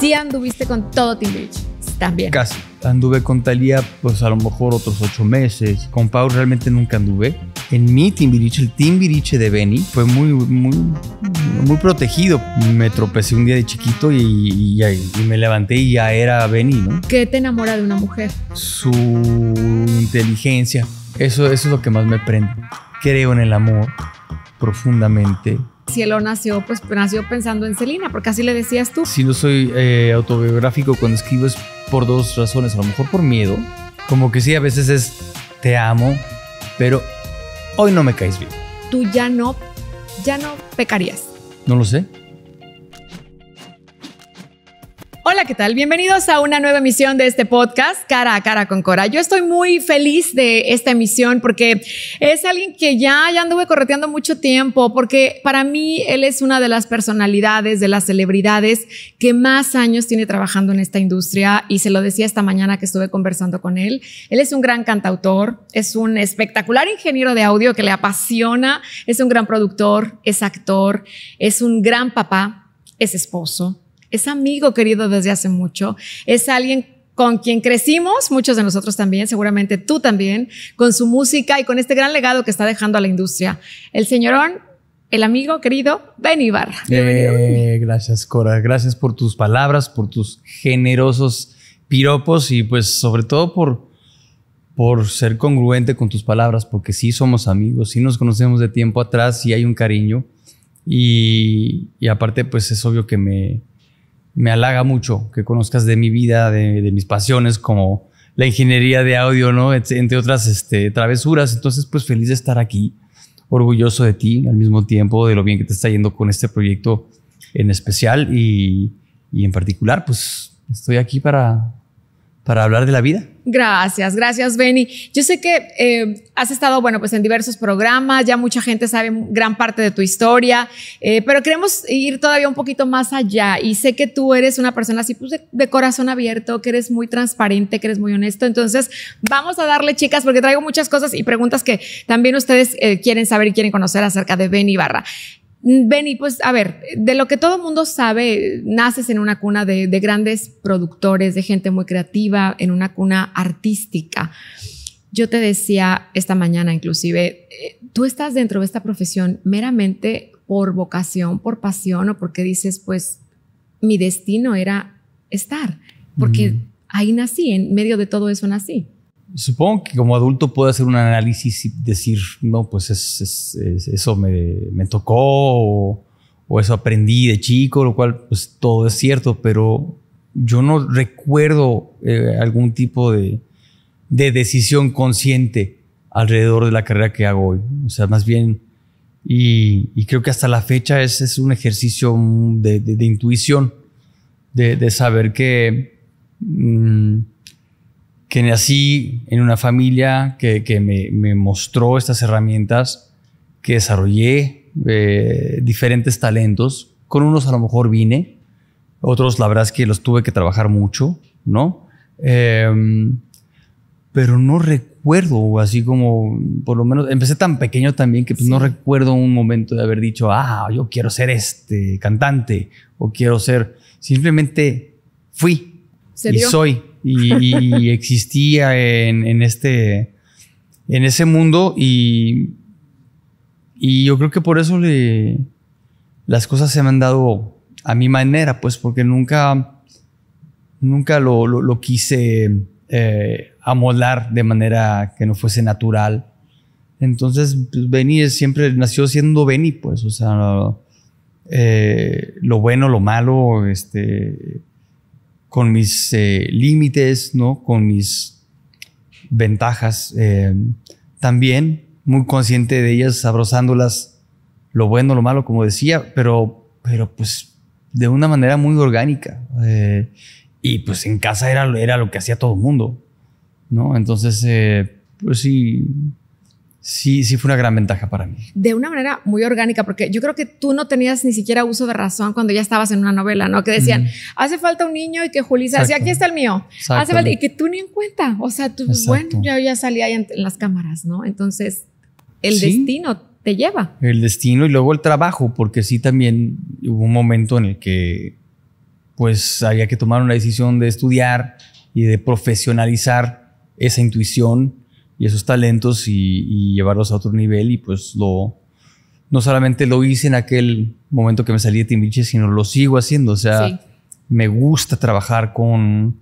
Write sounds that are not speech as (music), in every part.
sí anduviste con todo Timbiriche también. Casi. Anduve con Talía, pues a lo mejor otros ocho meses. Con Pau realmente nunca anduve. En mi Timbiriche, el Timbiriche de Benny, fue muy, muy, muy protegido. Me tropecé un día de chiquito y, me levanté y ya era Benny, ¿no? ¿Qué te enamora de una mujer? Su inteligencia. eso es lo que más me prende. Creo en el amor profundamente. Cielo nació, pues nació pensando en Celina, porque así le decías tú. Si no soy eh, autobiográfico cuando escribo es por dos razones, a lo mejor por miedo, como que sí, a veces es te amo, pero hoy no me caes bien. Tú ya no, ya no pecarías. No lo sé. Hola, ¿qué tal? Bienvenidos a una nueva emisión de este podcast, Cara a Cara con Cora. Yo estoy muy feliz de esta emisión porque es alguien que ya, ya anduve correteando mucho tiempo, porque para mí él es una de las personalidades, de las celebridades que más años tiene trabajando en esta industria y se lo decía esta mañana que estuve conversando con él. Él es un gran cantautor, es un espectacular ingeniero de audio que le apasiona, es un gran productor, es actor, es un gran papá, es esposo es amigo querido desde hace mucho, es alguien con quien crecimos, muchos de nosotros también, seguramente tú también, con su música y con este gran legado que está dejando a la industria. El señorón, el amigo querido Ben Barra. Eh, gracias, Cora. Gracias por tus palabras, por tus generosos piropos y pues sobre todo por, por ser congruente con tus palabras, porque sí somos amigos, sí nos conocemos de tiempo atrás, sí hay un cariño y aparte pues es obvio que me me halaga mucho que conozcas de mi vida, de, mis pasiones, como la ingeniería de audio, ¿no? Entre otras este, travesuras. Entonces, pues feliz de estar aquí, orgulloso de ti, al mismo tiempo de lo bien que te está yendo con este proyecto en especial y, y en particular, pues estoy aquí para, para hablar de la vida. Gracias, gracias Benny. Yo sé que eh, has estado, bueno, pues en diversos programas, ya mucha gente sabe gran parte de tu historia, eh, pero queremos ir todavía un poquito más allá y sé que tú eres una persona así pues, de, corazón abierto, que eres muy transparente, que eres muy honesto, entonces vamos a darle chicas porque traigo muchas cosas y preguntas que también ustedes eh, quieren saber y quieren conocer acerca de Benny Barra. Benny, pues a ver, de lo que todo mundo sabe, naces en una cuna de, grandes productores, de gente muy creativa, en una cuna artística. Yo te decía esta mañana inclusive, eh, tú estás dentro de esta profesión meramente por vocación, por pasión o porque dices, pues mi destino era estar, porque ahí nací, en medio de todo eso nací. Supongo que como adulto puedo hacer un análisis y decir, no, pues eso me, tocó o, eso aprendí de chico, lo cual pues todo es cierto, pero yo no recuerdo eh, algún tipo de, decisión consciente alrededor de la carrera que hago hoy. O sea, más bien, y, creo que hasta la fecha es, un ejercicio de, intuición, de, saber que... Mm, que nací en una familia que, me, mostró estas herramientas, que desarrollé eh, diferentes talentos. Con unos a lo mejor vine, otros la verdad es que los tuve que trabajar mucho, ¿no? Em, pero no recuerdo, así como, por lo menos, empecé tan pequeño también que pues, no recuerdo un momento de haber dicho, ah, yo quiero ser este cantante o quiero ser, simplemente fui y soy y, existía en, este, en ese mundo y, y yo creo que por eso las cosas se me han dado a mi manera, pues porque nunca, nunca lo, quise eh, amolar de manera que no fuese natural. Entonces, pues, Benny siempre nació siendo Benny, pues, o sea, eh, lo bueno, lo malo, este, con mis eh, límites, ¿no? Con mis ventajas. Eh, también muy consciente de ellas, abrazándolas, lo bueno, lo malo, como decía, pero, pero pues de una manera muy orgánica. Eh, y pues en casa era, era lo que hacía todo el mundo, ¿no? Entonces, pues sí, sí, sí fue una gran ventaja para mí. De una manera muy orgánica, porque yo creo que tú no tenías ni siquiera uso de razón cuando ya estabas en una novela, ¿no? Que decían, hace falta un niño y que Julisa, sí, aquí está el mío. Hace falta, y que tú ni en cuenta. O sea, tú, bueno, yo ya salía en, en, las cámaras, ¿no? Entonces, el destino te lleva. El destino y luego el trabajo, porque sí también hubo un momento en el que pues había que tomar una decisión de estudiar y de profesionalizar esa intuición y esos talentos y, llevarlos a otro nivel y pues lo no solamente lo hice en aquel momento que me salí de Timbiche, sino lo sigo haciendo, o sea, me gusta trabajar con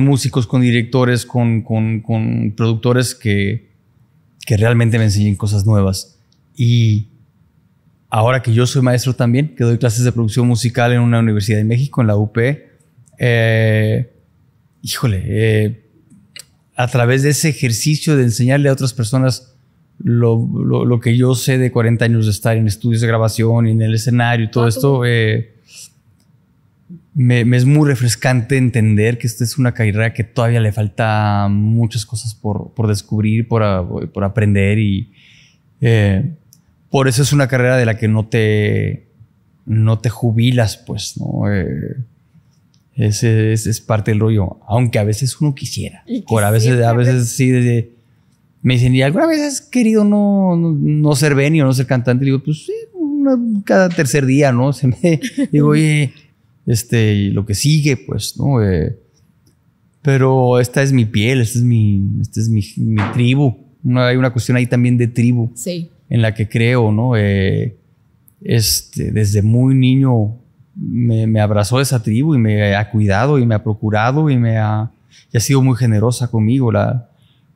músicos, con directores, con, productores que, realmente me enseñen cosas nuevas. Y ahora que yo soy maestro también, que doy clases de producción musical en una universidad de México, en la UP, eh, híjole, eh, a través de ese ejercicio de enseñarle a otras personas lo, que yo sé de 40 años de estar en estudios de grabación y en el escenario y todo ah, esto, eh, me, es muy refrescante entender que esta es una carrera que todavía le falta muchas cosas por, descubrir, por, aprender y eh, por eso es una carrera de la que no te, no te jubilas, pues, ¿no? Eh, ese es, parte del rollo, aunque a veces uno quisiera. Por a veces, a veces sí, me dicen, alguna vez has querido no, no, ser Benny o no ser cantante? Y digo, pues sí, cada tercer día, ¿no? Se (laughs) digo, oye, este, lo que sigue, pues, ¿no? Eh, pero esta es mi piel, esta es mi, es mi, mi tribu. hay una cuestión ahí también de tribu en la que creo, ¿no? Eh, este, desde muy niño me, abrazó esa tribu y me ha cuidado y me ha procurado y me ha, sido muy generosa conmigo,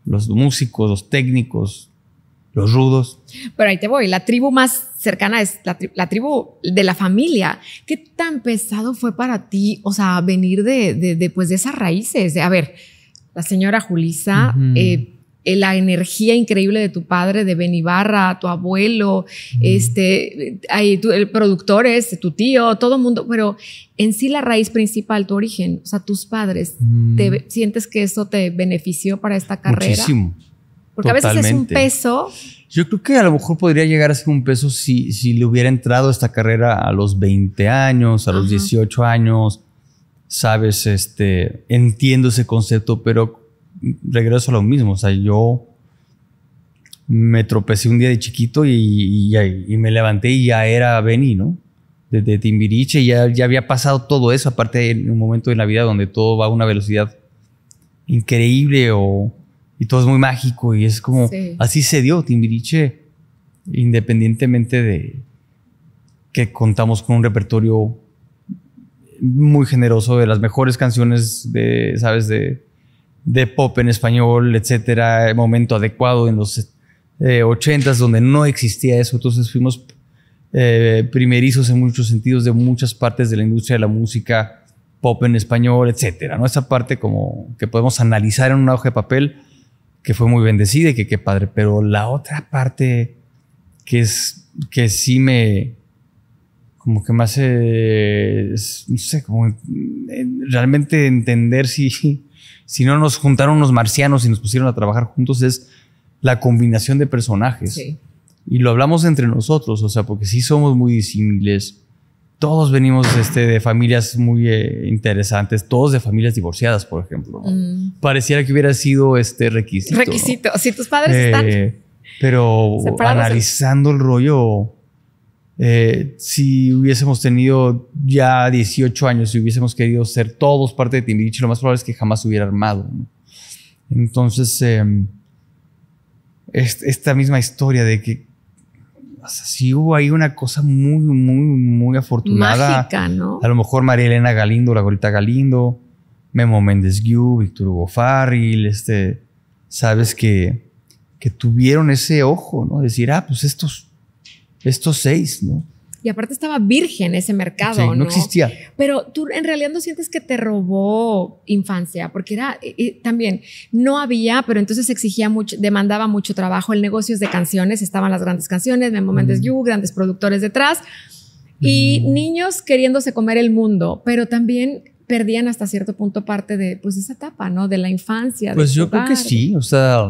los músicos, los técnicos, los rudos. Pero ahí te voy, la tribu más cercana es la, tribu de la familia. ¿Qué tan pesado fue para ti, o sea, venir de, de, pues, esas raíces? a ver, la señora Julisa... Eh, la energía increíble de tu padre, de ibarra tu abuelo, este, hay, tu, el productor tu tío, todo el mundo, pero en sí la raíz principal, tu origen, o sea, tus padres, te, mm. ¿sientes que eso te benefició para esta carrera? Muchísimo. Porque a veces es un peso. Yo creo que a lo mejor podría llegar a ser un peso si, si le hubiera entrado esta carrera a los 20 años, a los 18 años, sabes, este, entiendo ese concepto, pero regreso a lo mismo. O sea, yo me tropecé un día de chiquito y, me levanté y ya era Benny, ¿no? Desde Timbiriche ya, ya había pasado todo eso, aparte en un momento de la vida donde todo va a una velocidad increíble o, y todo es muy mágico y es como, así se dio Timbiriche, independientemente de que contamos con un repertorio muy generoso de las mejores canciones de, ¿sabes? De, de pop en español, etcétera, momento adecuado en los 80s eh, donde no existía eso, entonces fuimos eh, primerizos en muchos sentidos de muchas partes de la industria de la música pop en español, etcétera, ¿no? Esa parte como que podemos analizar en una hoja de papel que fue muy bendecida y que qué padre, pero la otra parte que es que sí me como que me eh, hace no sé, como realmente entender si si no nos juntaron los marcianos y nos pusieron a trabajar juntos, es la combinación de personajes. Y lo hablamos entre nosotros, o sea, porque sí somos muy disímiles. Todos venimos este, de familias muy eh, interesantes, todos de familias divorciadas, por ejemplo. Mm. Pareciera que hubiera sido este requisito. Requisito. Si tus padres están. Eh, pero analizando el rollo, eh, si hubiésemos tenido ya 18 años y hubiésemos querido ser todos parte de Timbiriche, lo más probable es que jamás hubiera armado. Entonces, em, esta misma historia de que o hubo ahí una cosa muy, muy, muy afortunada. A lo mejor María Elena Galindo, la gorita Galindo, Memo Méndez Guiú, Víctor Hugo Farril, este, sabes que, que tuvieron ese ojo, ¿no? Decir, ah, pues estos estos seis, ¿no? Y aparte estaba virgen ese mercado, ¿no? existía. Pero tú en realidad no sientes que te robó infancia, porque era eh, eh, también no había, pero entonces exigía mucho, demandaba mucho trabajo. El negocio es de canciones, estaban las grandes canciones, Memo Mendes You, grandes productores detrás y niños queriéndose comer el mundo, pero también perdían hasta cierto punto parte de pues esa etapa, ¿no? De la infancia. Pues yo creo que sí, o sea,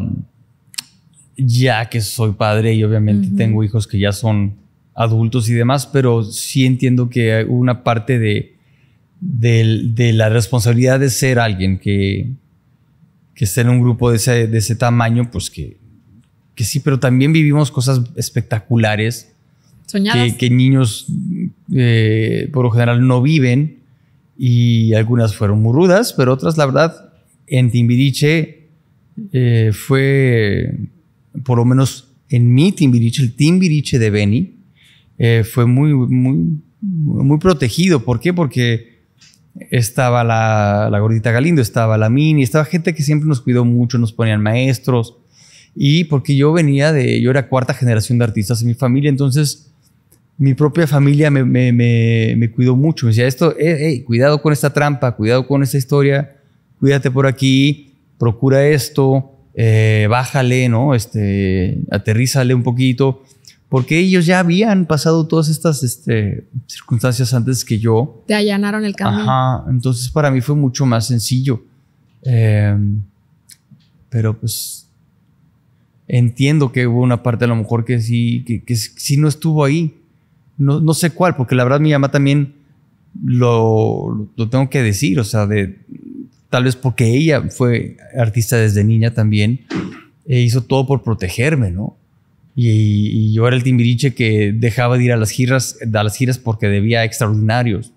ya que soy padre y obviamente tengo hijos que ya son adultos y demás, pero sí entiendo que una parte de, de, la responsabilidad de ser alguien que, que en un grupo de ese, tamaño, pues que, sí, pero también vivimos cosas espectaculares que, niños eh, por lo general no viven y algunas fueron muy rudas, pero otras, la verdad, en Timbiriche eh, fue por lo menos en mi Timbiriche, el Timbiriche de Benny, eh, fue muy, muy, muy protegido. ¿Por qué? Porque estaba la, gordita Galindo, estaba la Mini, estaba gente que siempre nos cuidó mucho, nos ponían maestros. Y porque yo venía de, yo era cuarta generación de artistas en mi familia, entonces mi propia familia me, cuidó mucho. Me decía, esto, hey, eh, eh, cuidado con esta trampa, cuidado con esta historia, cuídate por aquí, procura esto. Eh, bájale, ¿no? Este, aterrízale un poquito, porque ellos ya habían pasado todas estas este, circunstancias antes que yo. Te allanaron el camino. Ajá, entonces para mí fue mucho más sencillo. Em, pero pues entiendo que hubo una parte a lo mejor que sí, que, sí no estuvo ahí. No, sé cuál, porque la verdad mi mamá también lo, lo tengo que decir, o sea, de, tal vez porque ella fue artista desde niña también, e hizo todo por protegerme, ¿no? Y, yo era el timbiriche que dejaba de ir a las giras, a las giras porque debía extraordinarios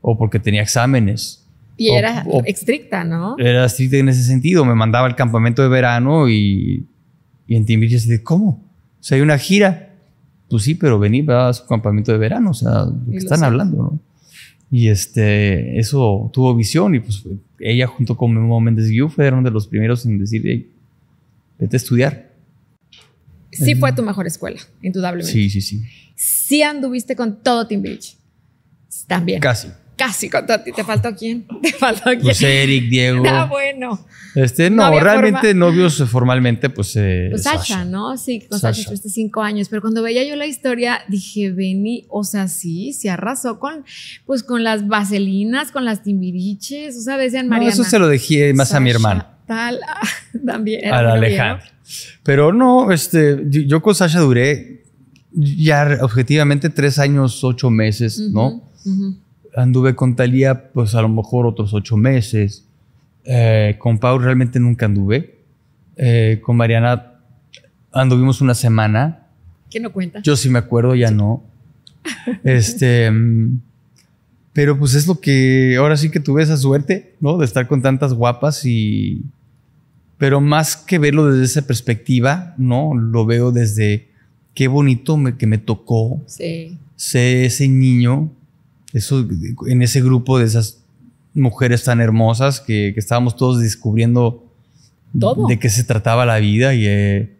o porque tenía exámenes. Y era estricta, ¿no? Era estricta en ese sentido. Me mandaba al campamento de verano y, y en Timbiriche de, ¿cómo? O sea, hay una gira. Pues sí, pero vení a su campamento de verano. O sea, ¿de qué están hablando, no? Y este, eso tuvo visión y pues ella junto con Memo Méndez Guiú fueron de los primeros en decir, vete a estudiar. Sí, fue em, tu mejor escuela, indudablemente. Sí, sí, sí. Sí anduviste con todo Team Beach. También. Casi casi con ti ¿Te faltó quién? (laughs) ¿Te faltó quién? Pues Eric, Diego. Está ah, bueno. Este, no, realmente novios formalmente, pues. Eh, pues Sasha, ¿no? Sí, con Sasha, tuviste cinco años. Pero cuando veía yo la historia, dije, Benny, o sea, sí, se arrasó con, pues, con las vaselinas, con las timbiriches, o sea, decían no, Mariana. eso se lo dejé más a mi hermano. Tal, (laughs) ah, también. A la Alejandra. Pero no, este, yo con Sasha duré ya objetivamente tres años, ocho meses, ¿no? anduve con Talía, pues a lo mejor otros ocho meses. Eh, con Pau realmente nunca anduve. Eh, con Mariana anduvimos una semana. ¿Qué no cuenta? Yo sí me acuerdo, ya no. (laughs) Este. Mm, pero pues es lo que ahora sí que tuve esa suerte, ¿no? De estar con tantas guapas y. Pero más que verlo desde esa perspectiva, ¿no? Lo veo desde qué bonito que me tocó. Sí. Sé ese niño eso, en ese grupo de esas mujeres tan hermosas que, estábamos todos descubriendo ¿Todo? de qué se trataba la vida y, eh,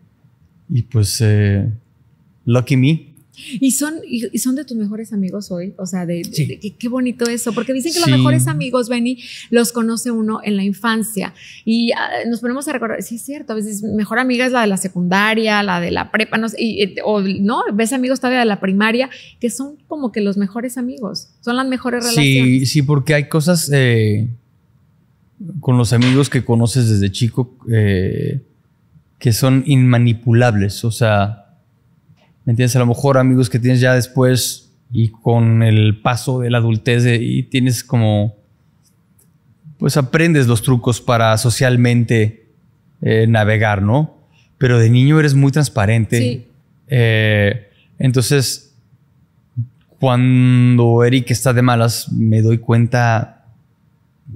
y pues eh, lucky me. Y son, y son de tus mejores amigos hoy, o sea, de, qué bonito eso, porque dicen que los mejores amigos, Benny, los conoce uno en la infancia. Y ah, nos ponemos a recordar, sí es cierto, a veces mejor amiga es la de la secundaria, la de la prepa, no eh, o no, ves amigos todavía de la primaria, que son como que los mejores amigos, son las mejores relaciones. Sí, sí, porque hay cosas eh, con los amigos que conoces desde chico eh, que son inmanipulables, o sea ¿Me entiendes? A lo mejor amigos que tienes ya después y con el paso de la adultez y tienes como, pues aprendes los trucos para socialmente eh, navegar, ¿no? Pero de niño eres muy transparente. Sí. Eh, entonces, cuando Eric está de malas, me doy cuenta,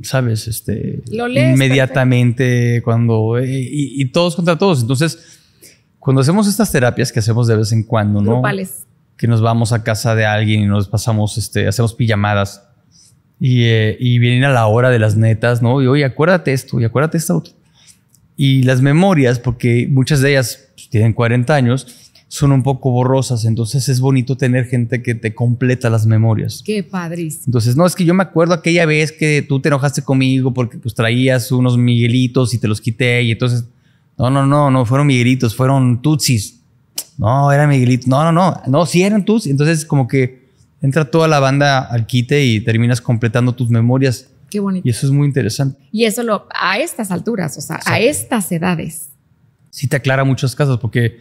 ¿sabes? Este, Lo inmediatamente, cuando... Eh, y todos contra todos. Entonces cuando hacemos estas terapias que hacemos de vez en cuando, ¿no? Grupales. Que nos vamos a casa de alguien y nos pasamos, este, hacemos pijamadas. Y, eh, vienen a la hora de las netas, ¿no? Y oye, acuérdate esto y acuérdate esta otra. Y las memorias, porque muchas de ellas pues, tienen 40 años, son un poco borrosas, entonces es bonito tener gente que te completa las memorias. Qué padrísimo. Entonces, no, es que yo me acuerdo aquella vez que tú te enojaste conmigo porque pues traías unos miguelitos y te los quité y entonces no, no, no, no fueron miguelitos, fueron tutsis. No, eran miguelitos. No, no, no, no, sí eran tutsis. Entonces, como que entra toda la banda al quite y terminas completando tus memorias. Qué bonito. Y eso es muy interesante. Y eso a estas alturas, o sea, a estas edades. Sí te aclara muchas cosas porque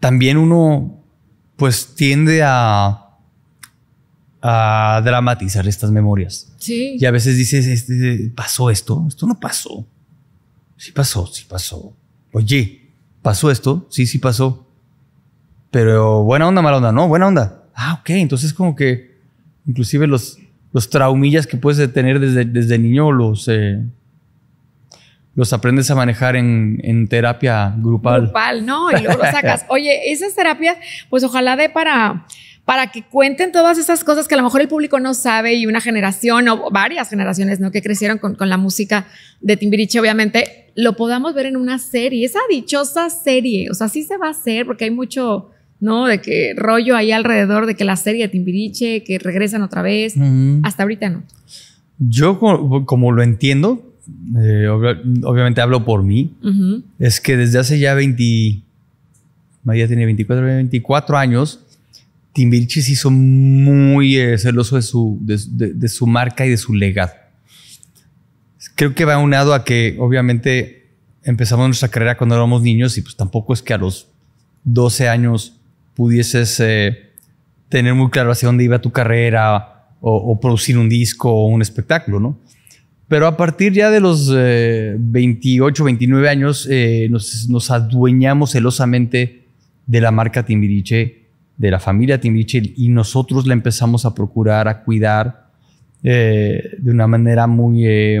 también uno pues tiende a, a dramatizar estas memorias. Sí. Y a veces dices, este, pasó esto, esto no pasó. Sí pasó, sí pasó oye, pasó esto, sí, sí pasó, pero buena onda, mala onda, no, buena onda. Ah, ok, entonces como que inclusive los, los traumillas que puedes tener desde, desde niño los, eh, los aprendes a manejar en, en, terapia grupal. Grupal, ¿no? Y luego lo sacas. (laughs) Oye, esas terapias, pues ojalá dé para para que cuenten todas esas cosas que a lo mejor el público no sabe y una generación o varias generaciones ¿no? que crecieron con, la música de Timbiriche, obviamente, lo podamos ver en una serie, esa dichosa serie, o sea, sí se va a hacer porque hay mucho, ¿no? De que rollo ahí alrededor de que la serie de Timbiriche, que regresan otra vez, hasta ahorita no. Yo como, lo entiendo, eh, obviamente hablo por mí, es que desde hace ya 20, María tiene 24, 24 años, Timbiriche se hizo muy eh, celoso de su, de, su marca y de su legado. Creo que va unado a que obviamente empezamos nuestra carrera cuando éramos niños y pues tampoco es que a los 12 años pudieses eh, tener muy claro hacia dónde iba tu carrera o, producir un disco o un espectáculo, ¿no? Pero a partir ya de los 28, eh, 29 años, nos, nos, adueñamos celosamente de la marca Timbiriche de la familia timiche y nosotros la empezamos a procurar, a cuidar eh, de una manera muy, eh,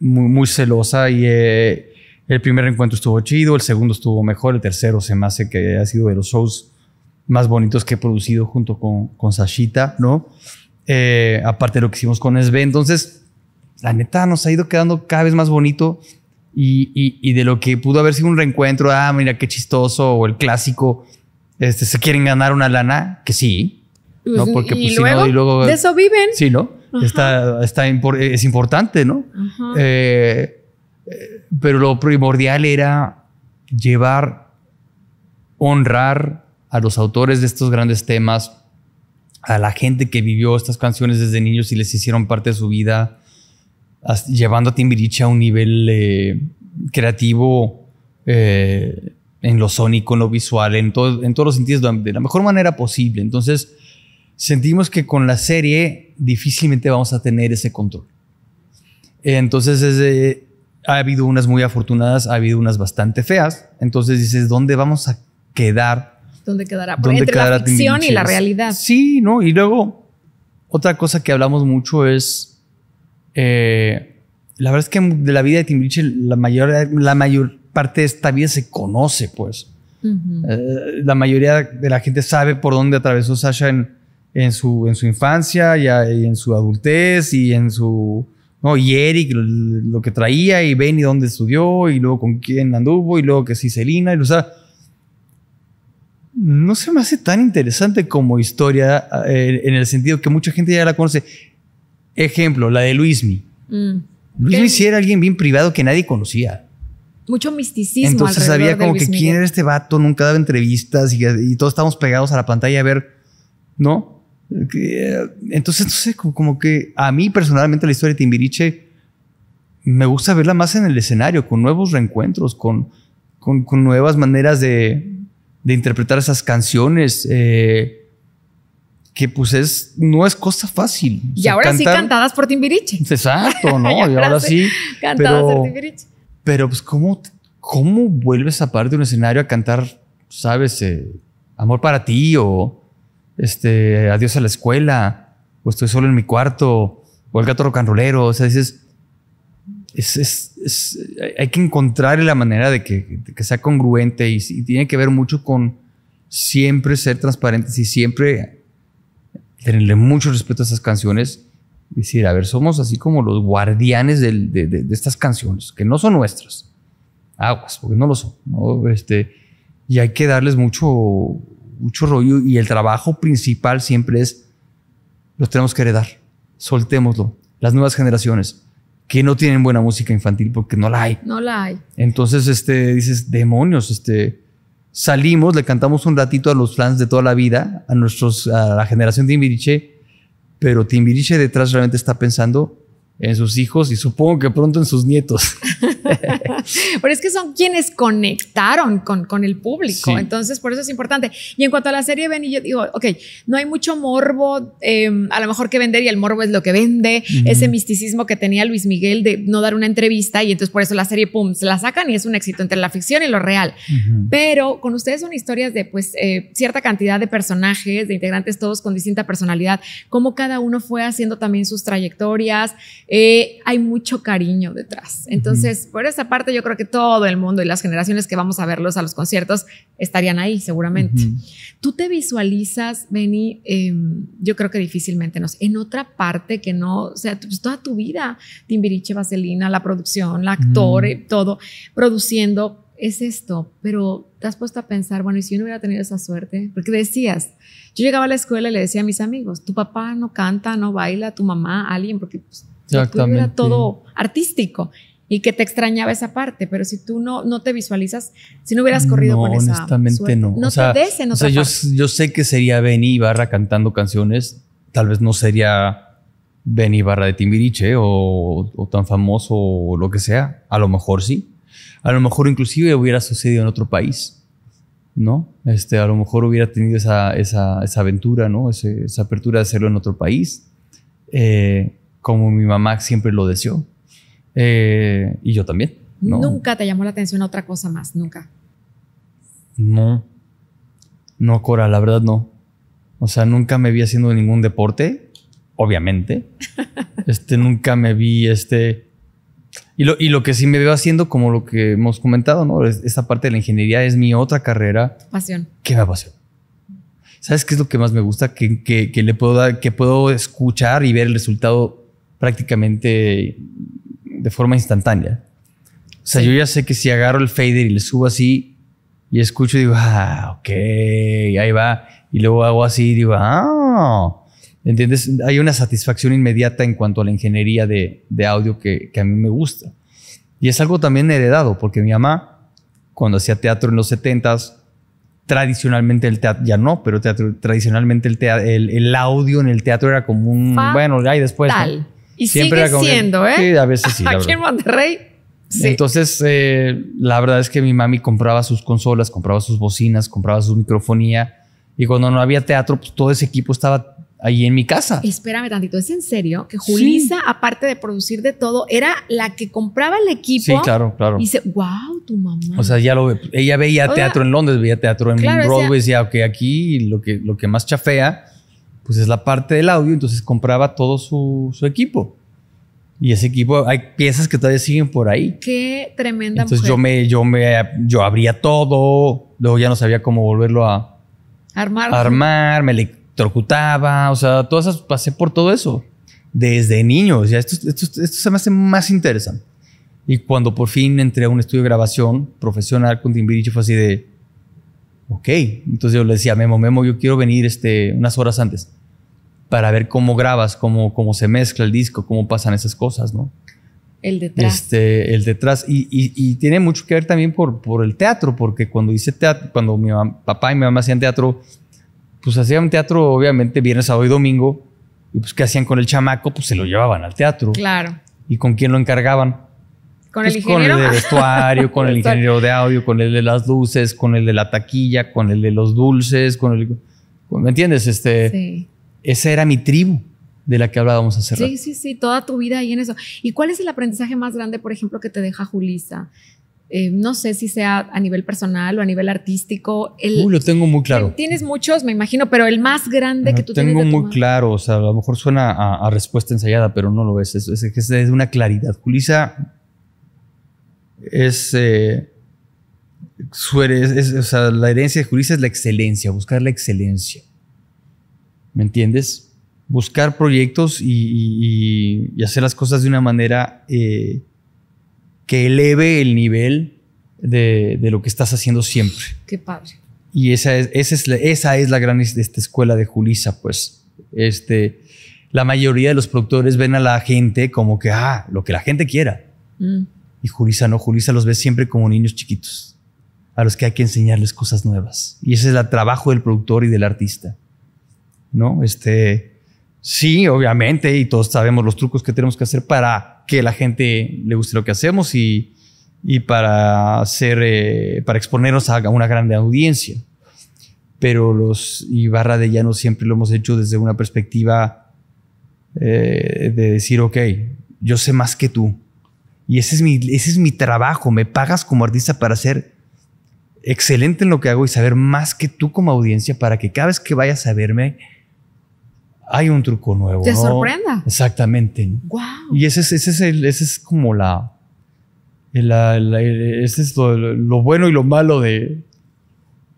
muy, celosa y eh, el primer encuentro estuvo chido, el segundo estuvo mejor, el tercero se me hace que ha sido de los shows más bonitos que he producido junto con, con Sashita, ¿no? aparte de lo que hicimos con SB, entonces la neta nos ha ido quedando cada vez más bonito y, y de lo que pudo haber sido un reencuentro, ah, mira qué chistoso, o el clásico, este, se quieren ganar una lana, que sí, ¿no? Pues, Porque pues, ¿Y luego, de eso viven. Sí, ¿no? Está, está es importante, ¿no? Eh, eh, pero lo primordial era llevar, honrar a los autores de estos grandes temas, a la gente que vivió estas canciones desde niños y les hicieron parte de su vida, llevando a Timbiriche a un nivel eh, creativo en lo sónico, en lo visual, en, en todos los sentidos, de la mejor manera posible. Entonces, sentimos que con la serie difícilmente vamos a tener ese control. Entonces, ha habido unas muy afortunadas, ha habido unas bastante feas. Entonces dices, ¿dónde vamos a quedar? ¿Dónde quedará? ¿Dónde entre quedará la ficción y la realidad. Sí, ¿no? Y luego, otra cosa que hablamos mucho es... Eh, la verdad es que de la vida de Tim la mayor, la mayor, parte esta vida se conoce, pues. Eh, la mayoría de la gente sabe por dónde atravesó Sasha en, su, infancia y, en su adultez y en su... No, y Eric, lo, que traía, y y dónde estudió, y luego con quién anduvo, y luego que si Selina y lo, o no se me hace tan interesante como historia eh, en el sentido que mucha gente ya la conoce. Ejemplo, la de Luismi. Mm. Luismi sí era alguien bien privado que nadie conocía mucho misticismo. Entonces se sabía como que quién era este vato, nunca daba entrevistas y, todos estábamos pegados a la pantalla a ver, ¿no? Entonces, no sé, como, que a mí personalmente la historia de Timbiriche me gusta verla más en el escenario, con nuevos reencuentros, con, con, nuevas maneras de, interpretar esas canciones. Eh, que pues es, no es cosa fácil. Y ahora sí cantadas por Timbiriche. Exacto, ¿no? (laughs) y ahora, sí. Cantadas por Timbiriche pero pues ¿cómo, cómo vuelves a parar de un escenario a cantar, sabes, eh, Amor para ti o este, Adiós a la escuela o Estoy solo en mi cuarto o El gato rocanrolero? O sea, dices... hay que encontrar la manera de que, sea congruente y, y, tiene que ver mucho con siempre ser transparentes y siempre tenerle mucho respeto a esas canciones decir, a ver, somos así como los guardianes de, de, estas canciones, que no son nuestras. Aguas, porque no lo son. Este, y hay que darles mucho, mucho rollo. Y el trabajo principal siempre es, los tenemos que heredar. Soltémoslo. Las nuevas generaciones que no tienen buena música infantil porque no la hay. No la hay. Entonces, este, dices, demonios, este, salimos, le cantamos un ratito a los fans de toda la vida, a nuestros, a la generación de Inviriche, pero Timbiriche detrás realmente está pensando en sus hijos y supongo que pronto en sus nietos. (laughs) (laughs) Pero es que son quienes conectaron con, con el público, entonces por eso es importante. Y en cuanto a la serie y yo digo, ok, no hay mucho morbo, em, a lo mejor que vender y el morbo es lo que vende, ese misticismo que tenía Luis Miguel de no dar una entrevista y entonces por eso la serie, pum, se la sacan y es un éxito entre la ficción y lo real. Pero con ustedes son historias de pues eh, cierta cantidad de personajes, de integrantes todos con distinta personalidad, cómo cada uno fue haciendo también sus trayectorias, eh, hay mucho cariño detrás. Entonces, por esa parte yo creo que todo el mundo y las generaciones que vamos a verlos a los conciertos estarían ahí seguramente. Tú te visualizas, Benny, em, yo creo que difícilmente no en otra parte que no, o sea, pues, toda tu vida, Timbiriche, Vaselina, la producción, la actor, y eh, todo, produciendo, es esto, pero te has puesto a pensar, bueno, y si yo no hubiera tenido esa suerte, porque decías, yo llegaba a la escuela y le decía a mis amigos, tu papá no canta, no baila, tu mamá, alguien, porque pues, era todo artístico y que te extrañaba esa parte, pero si tú no, no te visualizas, si no hubieras corrido no, con esa honestamente suerte, no. No o sea, te des o sea, Yo, yo, sé que sería Ben Ibarra cantando canciones, tal vez no sería Ben Ibarra de Timbiriche o, tan famoso o lo que sea, a lo mejor sí. A lo mejor inclusive hubiera sucedido en otro país, ¿no? Este, a lo mejor hubiera tenido esa, esa, esa aventura, ¿no? esa apertura de hacerlo en otro país, eh, como mi mamá siempre lo deseó. Eh, y yo también. ¿Nunca te llamó la atención otra cosa más? ¿Nunca? No. No, Cora, la verdad no. O sea, nunca me vi haciendo ningún deporte, obviamente. (laughs) este, nunca me vi, este... Y lo, y lo, que sí me veo haciendo, como lo que hemos comentado, ¿no? esa parte de la ingeniería es mi otra carrera. Pasión. Que me apasiona. ¿Sabes qué es lo que más me gusta? que le puedo dar, que puedo escuchar y ver el resultado prácticamente de forma instantánea. O sea, yo ya sé que si agarro el fader y le subo así y escucho, digo, ah, ok, ahí va. Y luego hago así y digo, ah, ¿entiendes? Hay una satisfacción inmediata en cuanto a la ingeniería de, audio que, a mí me gusta. Y es algo también heredado, porque mi mamá, cuando hacía teatro en los 70s, tradicionalmente el teatro, ya no, pero teatro, tradicionalmente el, el, audio en el teatro era como un, bueno, ya después. Y Siempre sigue ¿eh? Sí, a veces sí. Aquí en Monterrey. Sí. Entonces, eh, la verdad es que mi mami compraba sus consolas, compraba sus bocinas, compraba su microfonía. Y cuando no había teatro, pues todo ese equipo estaba ahí en mi casa. Espérame tantito, ¿es en serio? Que Julisa, aparte de producir de todo, era la que compraba el equipo. Sí, claro, claro. Y dice, wow, tu mamá. O sea, ya lo Ella veía teatro en Londres, veía teatro en Broadway, decía, ok, aquí lo que, lo que más chafea pues es la parte del audio, entonces compraba todo su, equipo. Y ese equipo, hay piezas que todavía siguen por ahí. Qué tremenda Entonces yo me, yo me, yo abría todo, luego ya no sabía cómo volverlo a armar. armar, me electrocutaba, o sea, todas esas, pasé por todo eso desde niño. O sea, esto, esto, se me hace más interesante. Y cuando por fin entré a un estudio de grabación profesional con Timbiriche fue así de, ok. Entonces yo le decía, Memo, Memo, yo quiero venir este, unas horas antes para ver cómo grabas, cómo, cómo se mezcla el disco, cómo pasan esas cosas, ¿no? El detrás. Este, el detrás. Y, tiene mucho que ver también por, por el teatro, porque cuando hice teatro, cuando mi papá y mi mamá hacían teatro, pues hacían teatro obviamente viernes, sábado y domingo. Y pues, ¿qué hacían con el chamaco? Pues se lo llevaban al teatro. Claro. ¿Y con quién lo encargaban? Pues ¿Con, el ingeniero? con el de vestuario, con el (laughs) ingeniero de audio, con el de las luces, con el de la taquilla, con el de los dulces, con el... ¿Me entiendes? Este, sí. Esa era mi tribu de la que hablábamos hace rato. Sí, sí, sí, toda tu vida ahí en eso. ¿Y cuál es el aprendizaje más grande, por ejemplo, que te deja Julisa? Eh, no sé si sea a nivel personal o a nivel artístico. Uy, lo tengo muy claro. Tienes muchos, me imagino, pero el más grande que tú tengo tienes. Tengo muy claro, o sea, a lo mejor suena a, respuesta ensayada, pero no lo es. Es, es, es una claridad. Julisa es, eh, la herencia de Julissa es la excelencia, buscar la excelencia. ¿Me entiendes? Buscar proyectos y, hacer las cosas de una manera eh, que eleve el nivel de, lo que estás haciendo siempre. Qué padre. Y esa es, es, la, gran esta escuela de Julisa, pues. Este, la mayoría de los productores ven a la gente como que, ah, lo que la gente quiera. Mm. Y Julisa no, Julisa los ve siempre como niños chiquitos, a los que hay que enseñarles cosas nuevas. Y ese es el trabajo del productor y del artista. ¿No? Este, sí, obviamente, y todos sabemos los trucos que tenemos que hacer para que la gente le guste lo que hacemos y, para, hacer, eh, para exponernos a una grande audiencia. Pero los Ibarra de Llano siempre lo hemos hecho desde una perspectiva eh, de decir, ok, yo sé más que tú, y ese es mi, ese es mi trabajo. Me pagas como artista para ser excelente en lo que hago y saber más que tú como audiencia para que cada vez que vayas a verme hay un truco nuevo. Te sorprenda. Exactamente. Wow. Y ese es, ese es, ese es como la... es lo, bueno y lo malo de,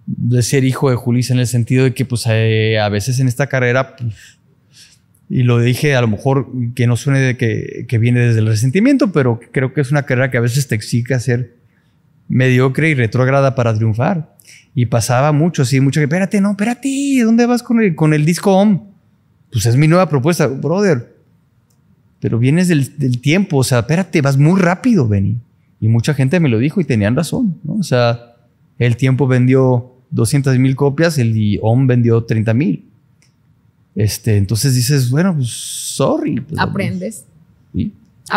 de ser hijo de Julissa en el sentido de que pues eh, a veces en esta carrera... Pues, y lo dije a lo mejor que no suene de que, que, viene desde el resentimiento, pero creo que es una carrera que a veces te exige ser mediocre y retrógrada para triunfar. Y pasaba mucho así, mucho que, espérate, no, espérate, ¿dónde vas con el, con el disco OM? Pues es mi nueva propuesta, brother. Pero vienes del, del tiempo, o sea, espérate, vas muy rápido, Benny. Y mucha gente me lo dijo y tenían razón, ¿no? O sea, el tiempo vendió 200 mil copias, el OM vendió 30 mil. Este, entonces dices, bueno, pues, sorry. Pues, Aprendes. Pues,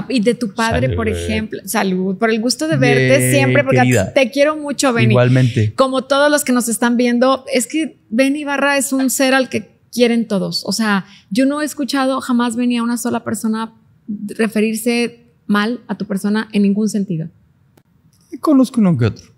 y de tu padre, por ejemplo. Salud. Por el gusto de verte siempre, porque te quiero mucho, Benny. Igualmente. Como todos los que nos están viendo, es que Benny Barra es un ser al que quieren todos. O sea, yo no he escuchado jamás venir a una sola persona referirse mal a tu persona en ningún sentido. Conozco uno que otro.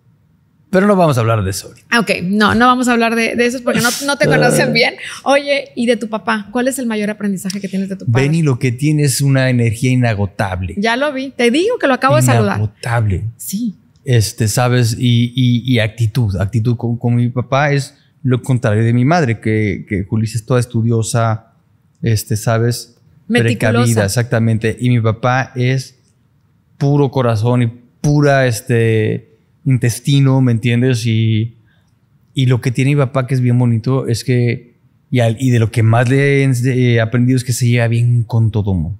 Pero no vamos a hablar de eso. Ah, ok, no, no vamos a hablar de, eso porque no, te (laughs) ah. conocen bien. Oye, ¿y de tu papá? ¿Cuál es el mayor aprendizaje que tienes de tu papá? Benny, lo que tienes es una energía inagotable. Ya lo vi, te digo que lo acabo de saludar. Inagotable. Sí. Este, sabes, y, actitud. Actitud con, mi papá es lo contrario de mi madre, que, que Julissa es toda estudiosa, este, sabes, Meticulosa. precavida, exactamente. Y mi papá es puro corazón y pura, este intestino, ¿me entiendes? Y, y lo que tiene mi papá, que es bien bonito, es que, y, y de lo que más le he eh, aprendido es que se lleva bien con todo mundo.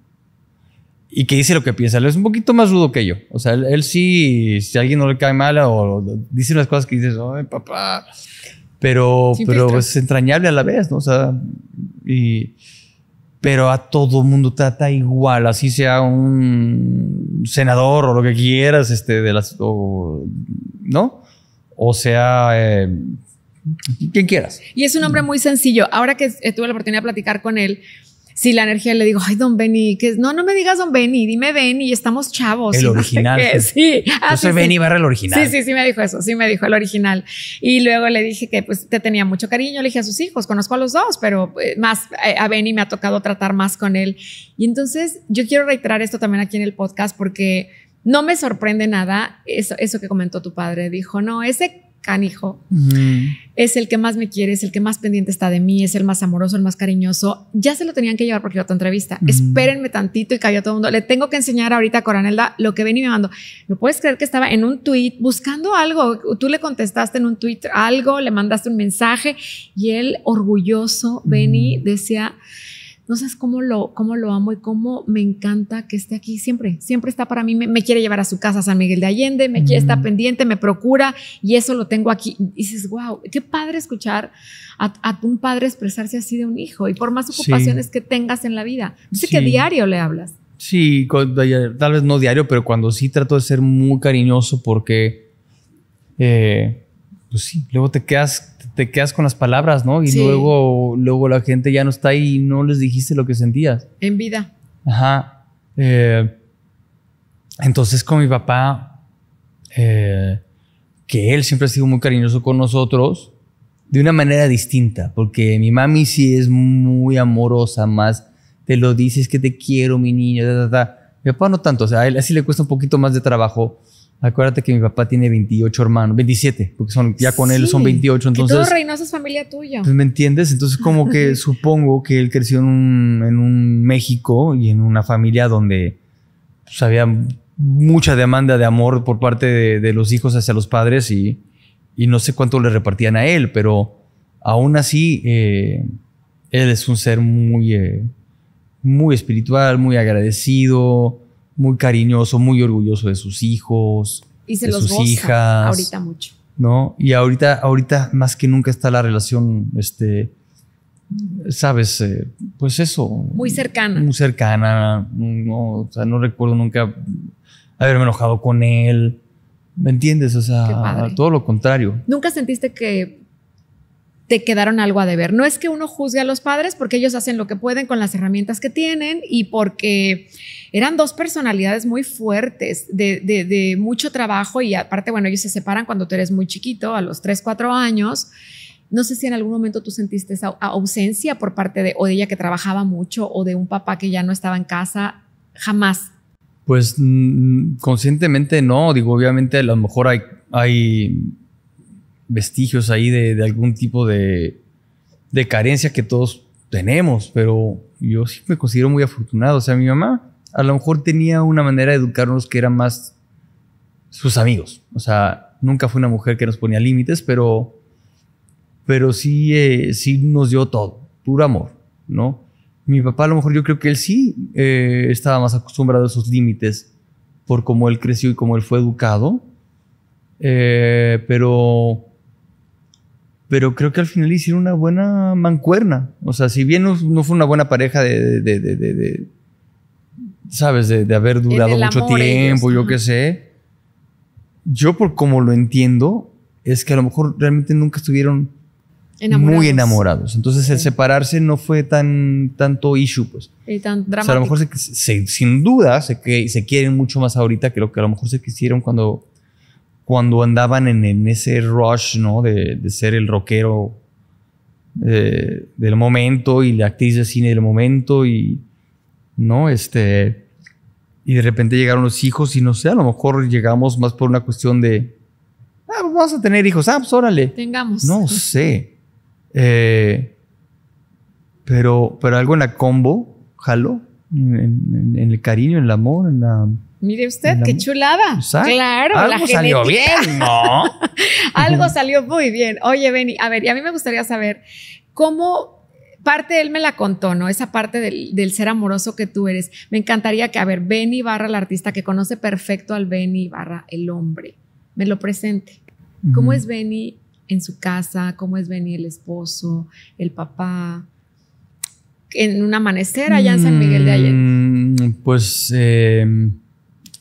Y que dice lo que piensa. es un poquito más rudo que yo. O sea, él, sí, si a alguien no le cae mal o, dice las cosas que dices, ay, papá. Pero, pero es entrañable a la vez, ¿no? O sea, y, pero a todo mundo trata igual, así sea un senador o lo que quieras, este, de las, ¿no? O sea, eh, quien quieras. Y es un hombre mm. muy sencillo. Ahora que eh, tuve la oportunidad de platicar con él, si la energía le digo, ay, don Benny, que no, no me digas don Benny, dime Benny, estamos chavos. El (laughs) original. No (laughs) ah, sí. Benny barra el original. Sí, sí, sí me dijo eso, sí me dijo el original. Y luego le dije que pues te tenía mucho cariño, le dije a sus hijos, conozco a los dos, pero eh, más eh, a Benny me ha tocado tratar más con él. Y entonces yo quiero reiterar esto también aquí en el podcast porque no me sorprende nada eso, eso que comentó tu padre. Dijo, no, ese canijo. Es el que más me quiere, es el que más pendiente está de mí, es el más amoroso, el más cariñoso. Ya se lo tenían que llevar porque iba a tu entrevista. Espérenme tantito y cayó todo el mundo. Le tengo que enseñar ahorita a Coronelda lo que venía me mandó. ¿No puedes creer que estaba en un tweet buscando algo? Tú le contestaste en un tweet algo, le mandaste un mensaje y él, orgulloso, Benny, decía ¿No ¿cómo lo, cómo lo amo y cómo me encanta que esté aquí siempre? Siempre está para mí, me, quiere llevar a su casa San Miguel de Allende, me quiere estar pendiente, me procura y eso lo tengo aquí. dices, wow, qué padre escuchar a, un padre expresarse así de un hijo y por más ocupaciones que tengas en la vida. No sé qué diario le hablas. Sí, tal vez no diario, pero cuando sí trato de ser muy cariñoso porque, eh, pues sí, luego te quedas te quedas con las palabras, ¿no? Y luego, luego la gente ya no está ahí y no les dijiste lo que sentías. En vida. Ajá. Eh, entonces con mi papá, eh, que él siempre ha sido muy cariñoso con nosotros, de una manera distinta, porque mi mami sí es muy amorosa, más te lo dices que te quiero, mi niño, da, da, da. Mi papá no tanto, o sea, a él así le cuesta un poquito más de trabajo Acuérdate que mi papá tiene 28 hermanos, 27, porque son, ya con él son 28. Entonces, que todo familia tuya. Pues, ¿Me entiendes? Entonces, como que (laughs) supongo que él creció en un, en un México y en una familia donde pues, había mucha demanda de amor por parte de, los hijos hacia los padres y, no sé cuánto le repartían a él, pero aún así, eh, él es un ser muy, eh, muy espiritual, muy agradecido muy cariñoso, muy orgulloso de sus hijos, y se de los sus hijas. Ahorita mucho. ¿No? Y ahorita, ahorita más que nunca está la relación, este, sabes, eh, pues eso. Muy cercana. Muy cercana. No, o sea, no recuerdo nunca haberme enojado con él. ¿Me entiendes? O sea, todo lo contrario. ¿Nunca sentiste que te quedaron algo a deber. No es que uno juzgue a los padres porque ellos hacen lo que pueden con las herramientas que tienen y porque eran dos personalidades muy fuertes, de, mucho trabajo y aparte, bueno, ellos se separan cuando tú eres muy chiquito, a los 3, 4 años. No sé si en algún momento tú sentiste esa ausencia por parte de o de ella que trabajaba mucho o de un papá que ya no estaba en casa, jamás. Pues mm, mm, conscientemente no, digo, obviamente a lo mejor hay, hay vestigios ahí de, algún tipo de, de, carencia que todos tenemos, pero yo sí me considero muy afortunado. O sea, mi mamá a lo mejor tenía una manera de educarnos que era más sus amigos. O sea, nunca fue una mujer que nos ponía límites, pero, pero sí, eh, sí nos dio todo, puro amor, ¿no? Mi papá a lo mejor yo creo que él sí eh, estaba más acostumbrado a esos límites por cómo él creció y cómo él fue educado. Eh, pero pero creo que al final hicieron una buena mancuerna. O sea, si bien no, fue una buena pareja de, ¿sabes? De, haber durado mucho tiempo, yo qué sé. Yo, por como lo entiendo, es que a lo mejor realmente nunca estuvieron muy enamorados. Entonces, el separarse no fue tan tanto issue, pues. Y tan dramático. a lo mejor sin duda se, se quieren mucho más ahorita que lo que a lo mejor se quisieron cuando cuando andaban en, ese rush, ¿no? De, ser el rockero eh, del momento y la actriz de cine del momento y, ¿no? Este, y de repente llegaron los hijos y no sé, a lo mejor llegamos más por una cuestión de, ah, pues vamos a tener hijos, ah, pues órale. Tengamos. No sé. Eh, pero, pero algo en la combo, jalo, en el cariño, en el amor, en la... Mire usted, qué chulada. Claro, algo salió bien, ¿no? (laughs) algo salió muy bien. Oye, Benny, a ver, y a mí me gustaría saber cómo parte de él me la contó, ¿no? Esa parte del, ser amoroso que tú eres. Me encantaría que, a ver, Benny Barra, el artista que conoce perfecto al Benny Barra, el hombre, me lo presente. ¿Cómo es Benny en su casa? ¿Cómo es Benny el esposo, el papá? En un amanecer allá en San Miguel de Allende. Mm, pues. Em,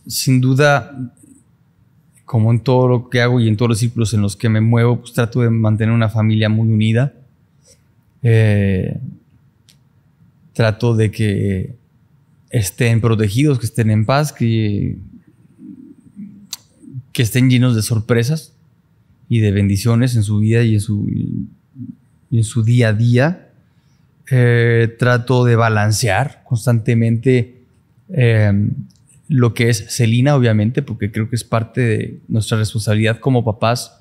sin duda, como en todo lo que hago y en todos los círculos en los que me muevo, pues trato de mantener una familia muy unida. Eh, trato de que estén protegidos, que estén en paz, que, que estén llenos de sorpresas y de bendiciones en su vida y en su, en su día a día. Eh, trato de balancear constantemente eh, lo que es Celina, obviamente, porque creo que es parte de nuestra responsabilidad como papás.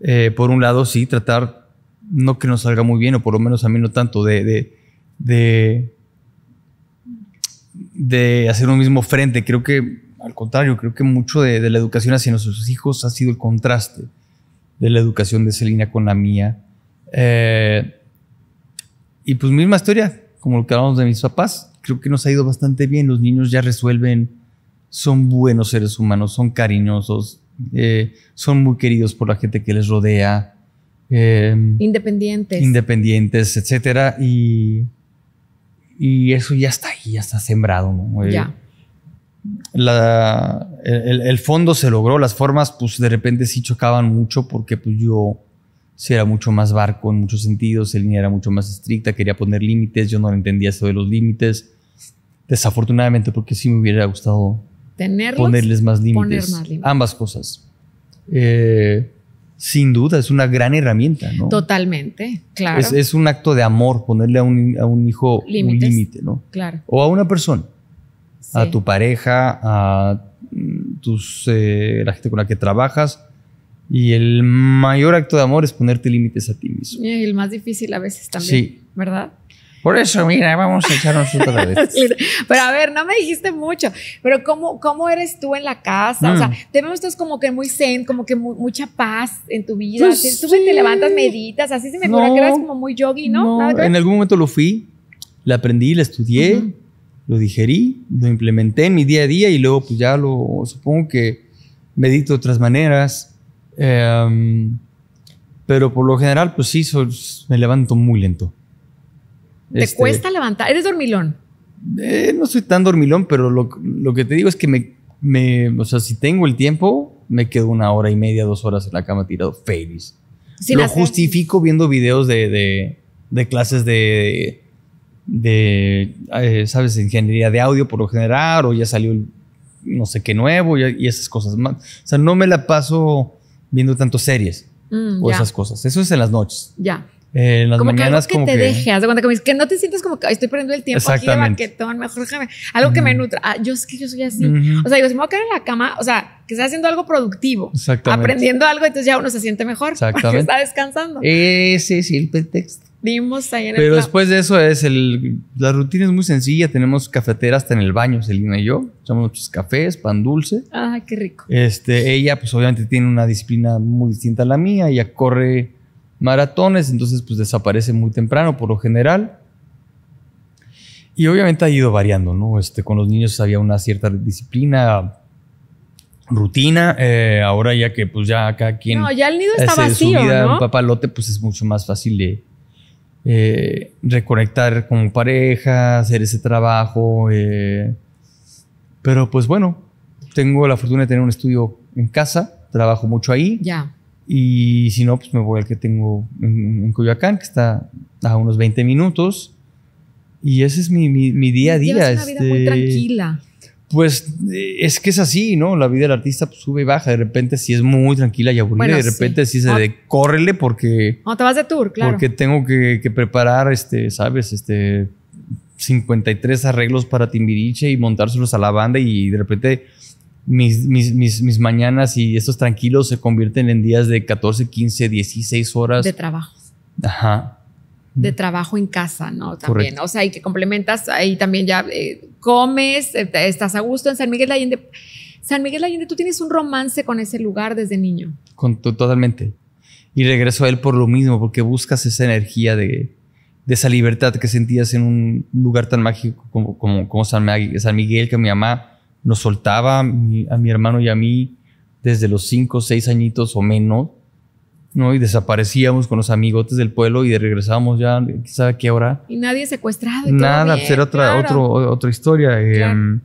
Eh, por un lado, sí, tratar, no que nos salga muy bien, o por lo menos a mí no tanto, de, de, de, hacer un mismo frente. Creo que, al contrario, creo que mucho de, la educación hacia nuestros hijos ha sido el contraste de la educación de Celina con la mía. Eh, y pues misma historia, como lo que hablamos de mis papás, creo que nos ha ido bastante bien. Los niños ya resuelven son buenos seres humanos, son cariñosos, eh, son muy queridos por la gente que les rodea. Eh, independientes. Independientes, etcétera. Y, y, eso ya está ahí, ya está sembrado, eh, ya. el, el, fondo se logró, las formas, pues de repente sí chocaban mucho porque pues yo sí era mucho más barco en muchos sentidos, el línea era mucho más estricta, quería poner límites, yo no entendía eso de los límites. Desafortunadamente, porque sí me hubiera gustado Ponerles más límites. Ambas cosas. Eh, sin duda, es una gran herramienta, ¿no? Totalmente, claro. Es, un acto de amor ponerle a un, hijo un límite, ¿no? Claro. O a una persona, a tu pareja, a mm, tus, eh, la gente con la que trabajas. Y el mayor acto de amor es ponerte límites a ti mismo. Y el más difícil a veces también, sí. ¿verdad? Por eso, mira, vamos a echarnos otra vez. (laughs) Pero a ver, no me dijiste mucho, pero ¿cómo, cómo eres tú en la casa? O sea, mm. te vemos todos como que muy zen, como que mucha paz en tu vida. Pues sí. tú te levantas, meditas, así se me figura que eras como muy yogi, ¿no? en algún momento lo fui, lo aprendí, la estudié, lo digerí, lo implementé en mi día a día y luego pues ya lo, supongo que medito de otras maneras. Em, pero por lo general, pues sí, me levanto muy lento. ¿Te este, cuesta levantar? ¿Eres dormilón? Eh, no soy tan dormilón, pero lo, que te digo es que me, o sea, si tengo el tiempo, me quedo una hora y media, dos horas en la cama tirado feliz. lo justifico viendo videos de, clases de, de eh, ¿sabes? Ingeniería de audio por lo general, o ya salió no sé qué nuevo y, esas cosas más. O sea, no me la paso viendo tanto series mm, o esas cosas. Eso es en las noches. Ya. Eh, en las como que algo que te dejes deje, haz de cuenta que, que no te sientas como que estoy perdiendo el tiempo aquí de baquetón, mejor déjame algo que me nutra. Ah, yo es que yo soy así. O sea, digo, si me voy a quedar en la cama, o sea, que esté haciendo algo productivo, aprendiendo algo, entonces ya uno se siente mejor, (laughs) Exactamente. está descansando. Ese eh, es el pretexto. Dimos ahí en Pero después de eso es el, la rutina es muy sencilla, tenemos cafetera hasta en el baño, Celina y yo, echamos nuestros cafés, pan dulce. Ah, qué rico. Este, ella pues obviamente tiene una disciplina muy distinta a la mía, ella corre maratones, entonces pues desaparece muy temprano por lo general. Y obviamente ha ido variando, ¿no? Este, con los niños había una cierta disciplina, rutina. Eh, ahora ya que pues ya acá quien... No, ya el nido está vacío, su vida, Un papalote pues es mucho más fácil de eh, reconectar como pareja, hacer ese trabajo. Eh. Pero pues bueno, tengo la fortuna de tener un estudio en casa, trabajo mucho ahí. Ya. Y si no, pues me voy al que tengo en, Coyoacán, que está a unos 20 minutos. Y ese es mi, día a día. una vida muy este, tranquila. Pues eh, es que es así, ¿no? La vida del artista pues, sube y baja. De repente sí es muy tranquila y aburrida. de repente sí, se ah. de córrele porque. No, te vas de tour, claro. Porque tengo que, preparar, este, ¿sabes? Este. 53 arreglos para Timbiriche y montárselos a la banda y de repente mis, mis, mañanas y estos tranquilos se convierten en días de 14, 15, 16 horas. De trabajo. Ajá. De trabajo en casa, ¿no? También, o sea, y que complementas, ahí también ya eh, comes, eh, estás a gusto en San Miguel de Allende. San Miguel de Allende, tú tienes un romance con ese lugar desde niño. Con, totalmente. Y regreso a él por lo mismo, porque buscas esa energía de, de esa libertad que sentías en un lugar tan mágico como, como, San, San Miguel, que mi mamá nos soltaba a mi, hermano y a mí desde los 5, seis añitos o menos, ¿no? Y desaparecíamos con los amigotes del pueblo y regresábamos ya, ¿sabe a qué hora? Y nadie secuestrado. Nada, pues era otra, otra historia. Em,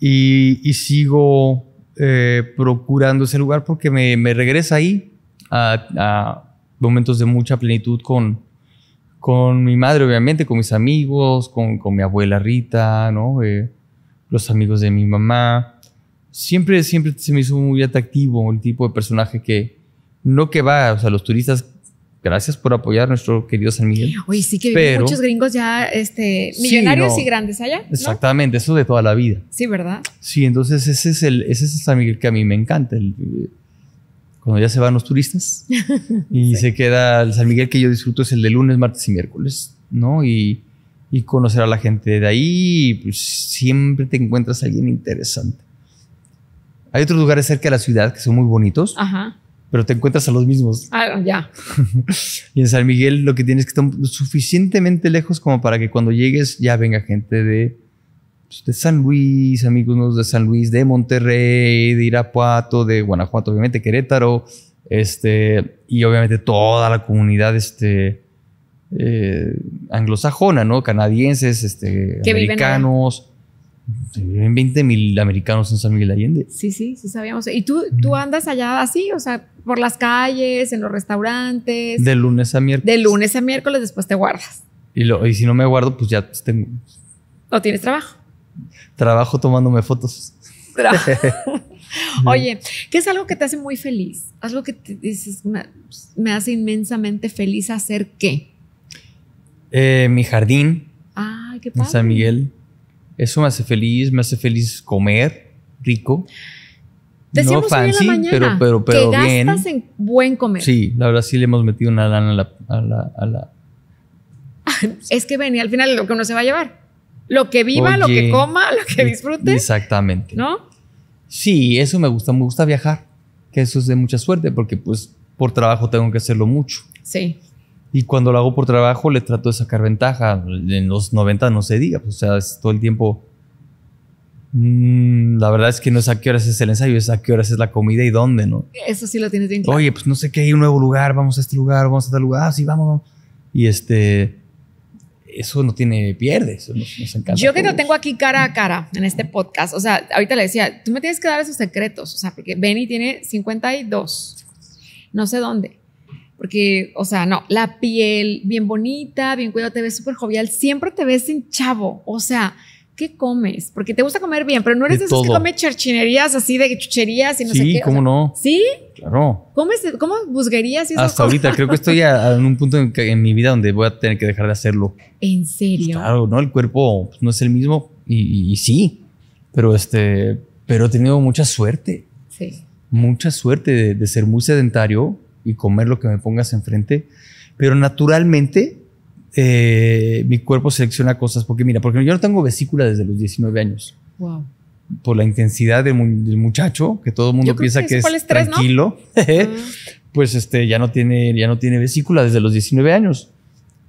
y, y, sigo eh, procurando ese lugar porque me, me regresa ahí a, momentos de mucha plenitud con, con mi madre, obviamente, con mis amigos, con, con mi abuela Rita, ¿no? Eh, los amigos de mi mamá. Siempre, siempre se me hizo muy atractivo el tipo de personaje que, no que va, o sea, los turistas gracias por apoyar nuestro querido San Miguel. Oye, sí que viven muchos gringos ya este, millonarios y grandes allá. Exactamente, eso de toda la vida. Sí, ¿verdad? Sí, entonces ese es el, ese es San Miguel que a mí me encanta. El, eh, cuando ya se van los turistas (laughs) y se queda el San Miguel que yo disfruto es el de lunes, martes y miércoles, ¿no? Y y conocer a la gente de ahí. pues, siempre te encuentras a alguien interesante. Hay otros lugares cerca de la ciudad que son muy bonitos, pero te encuentras a los mismos. Ah, ya. (laughs) y en San Miguel lo que tienes que estar suficientemente lejos como para que cuando llegues ya venga gente de, pues, San Luis, amigos de San Luis, de Monterrey, de Irapuato, de Guanajuato, obviamente Querétaro, este, y obviamente toda la comunidad este, eh, anglosajona, ¿no? Canadienses, este, que americanos. Viven 20 mil americanos en San Miguel Allende. Sí, sí, sí sabíamos. ¿Y tú, mm. andas allá así? O sea, por las calles, en los restaurantes. De lunes a miércoles. De lunes a miércoles, después te guardas. Y, y si no me guardo, pues ya tengo. tienes trabajo? Trabajo tomándome fotos. (laughs) Oye, ¿qué es algo que te hace muy feliz? algo que dices, me, me hace inmensamente feliz hacer qué. Eh, mi jardín. qué En San Miguel. Eso me hace feliz, me hace feliz comer rico. Decíamos no fancy, mañana, pero, pero, pero que gastas en buen comer. Sí, la verdad sí le hemos metido una lana a la... (laughs) es que venía al final lo que uno se va a llevar. Lo que viva, lo que coma, lo que disfrute. Exactamente. ¿No? Sí, eso me gusta, me gusta viajar, que eso es de mucha suerte, porque pues por trabajo tengo que hacerlo mucho. Sí. Y cuando lo hago por trabajo, le trato de sacar ventaja. En los 90 no se diga, pues, o sea, es todo el tiempo. Mm, la verdad es que no es a qué horas es el ensayo, es a qué horas es la comida y dónde, ¿no? Eso sí lo tienes bien Oye, pues no sé qué, hay un nuevo lugar, vamos a este lugar, vamos a tal lugar, así ah, vamos, Y este eso no tiene pierde, eso nos, encanta. Yo que te tengo aquí cara a cara en este podcast, o sea, ahorita le decía, tú me tienes que dar esos secretos, o sea, porque Benny tiene 52, no sé dónde, porque, o sea, no, la piel bien bonita, bien cuidada, te ves súper jovial, siempre te ves sin chavo. O sea, ¿qué comes? Porque te gusta comer bien, pero no eres de, esos que come charchinerías así de chucherías y no sí, sé Sí, ¿cómo no? ¿Sí? Claro. ¿Cómo busquerías eso? Hasta ahorita creo que estoy en un punto en, mi vida donde voy a tener que dejar de hacerlo. ¿En serio? Pues claro, ¿no? El cuerpo pues, no es el mismo y, sí, pero, este, pero he tenido mucha suerte. Sí. Mucha suerte de ser muy sedentario y comer lo que me pongas enfrente, pero naturalmente eh, mi cuerpo selecciona cosas, porque mira, porque yo no tengo vesícula desde los 19 años. Wow. Por la intensidad del, muchacho, que todo el mundo piensa que, es, tranquilo, (laughs) ah. pues este, ya, no tiene, ya no tiene vesícula desde los 19 años.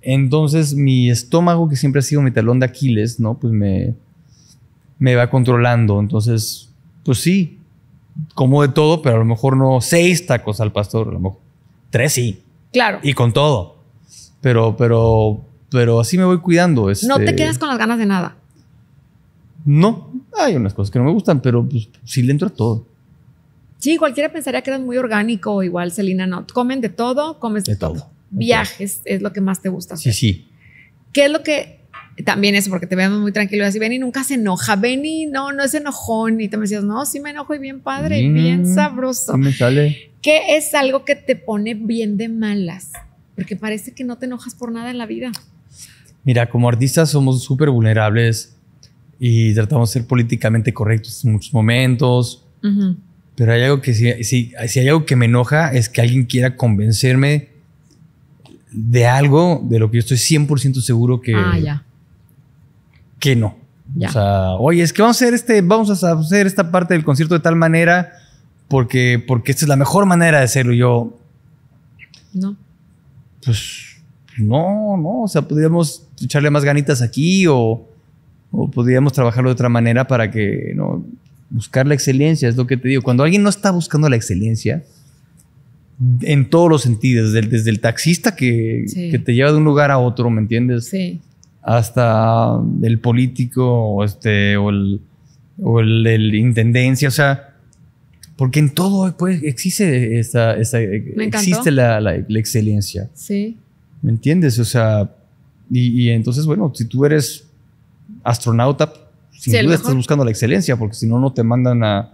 Entonces mi estómago, que siempre ha sido mi talón de Aquiles, ¿no? Pues me, me va controlando. Entonces, pues sí, como de todo, pero a lo mejor no sé esta cosa al pastor, a lo mejor tres sí. Claro. Y con todo. Pero, pero, pero así me voy cuidando. No te este, quedas con las ganas de nada. No, hay unas cosas que no me gustan, pero pues, sí le entro a todo. Sí, cualquiera pensaría que eres muy orgánico, igual Selina no. Comen de todo, comes de, todo. Viajes es lo que más te gusta Sí, sí. ¿Qué es lo que también eso, porque te veamos muy tranquilo. Y así, Benny nunca se enoja. Beni, no, no es enojón. Y te me decías, no, sí me enojo y bien padre, y mm, bien sabroso. Me sale. ¿Qué es algo que te pone bien de malas? Porque parece que no te enojas por nada en la vida. Mira, como artistas somos súper vulnerables y tratamos de ser políticamente correctos en muchos momentos. Pero hay algo que, si, si, si hay algo que me enoja, es que alguien quiera convencerme de algo de lo que yo estoy 100% seguro que. Ah, ya que no. O sea, oye, es que vamos a hacer este, vamos a hacer esta parte del concierto de tal manera porque, porque esta es la mejor manera de hacerlo. yo. No. Pues no, no. O sea, podríamos echarle más ganitas aquí o, podríamos trabajarlo de otra manera para que no buscar la excelencia, es lo que te digo. Cuando alguien no está buscando la excelencia, en todos los sentidos, desde, el taxista que, que, te lleva de un lugar a otro, ¿me entiendes? Sí hasta el político o, este, o, el, o el, intendencia, o sea, porque en todo pues, existe, esta, existe la, la, excelencia. Sí. ¿Me entiendes? O sea, y, y entonces, bueno, si tú eres astronauta, sin duda estás buscando la excelencia, porque si no, no te mandan a,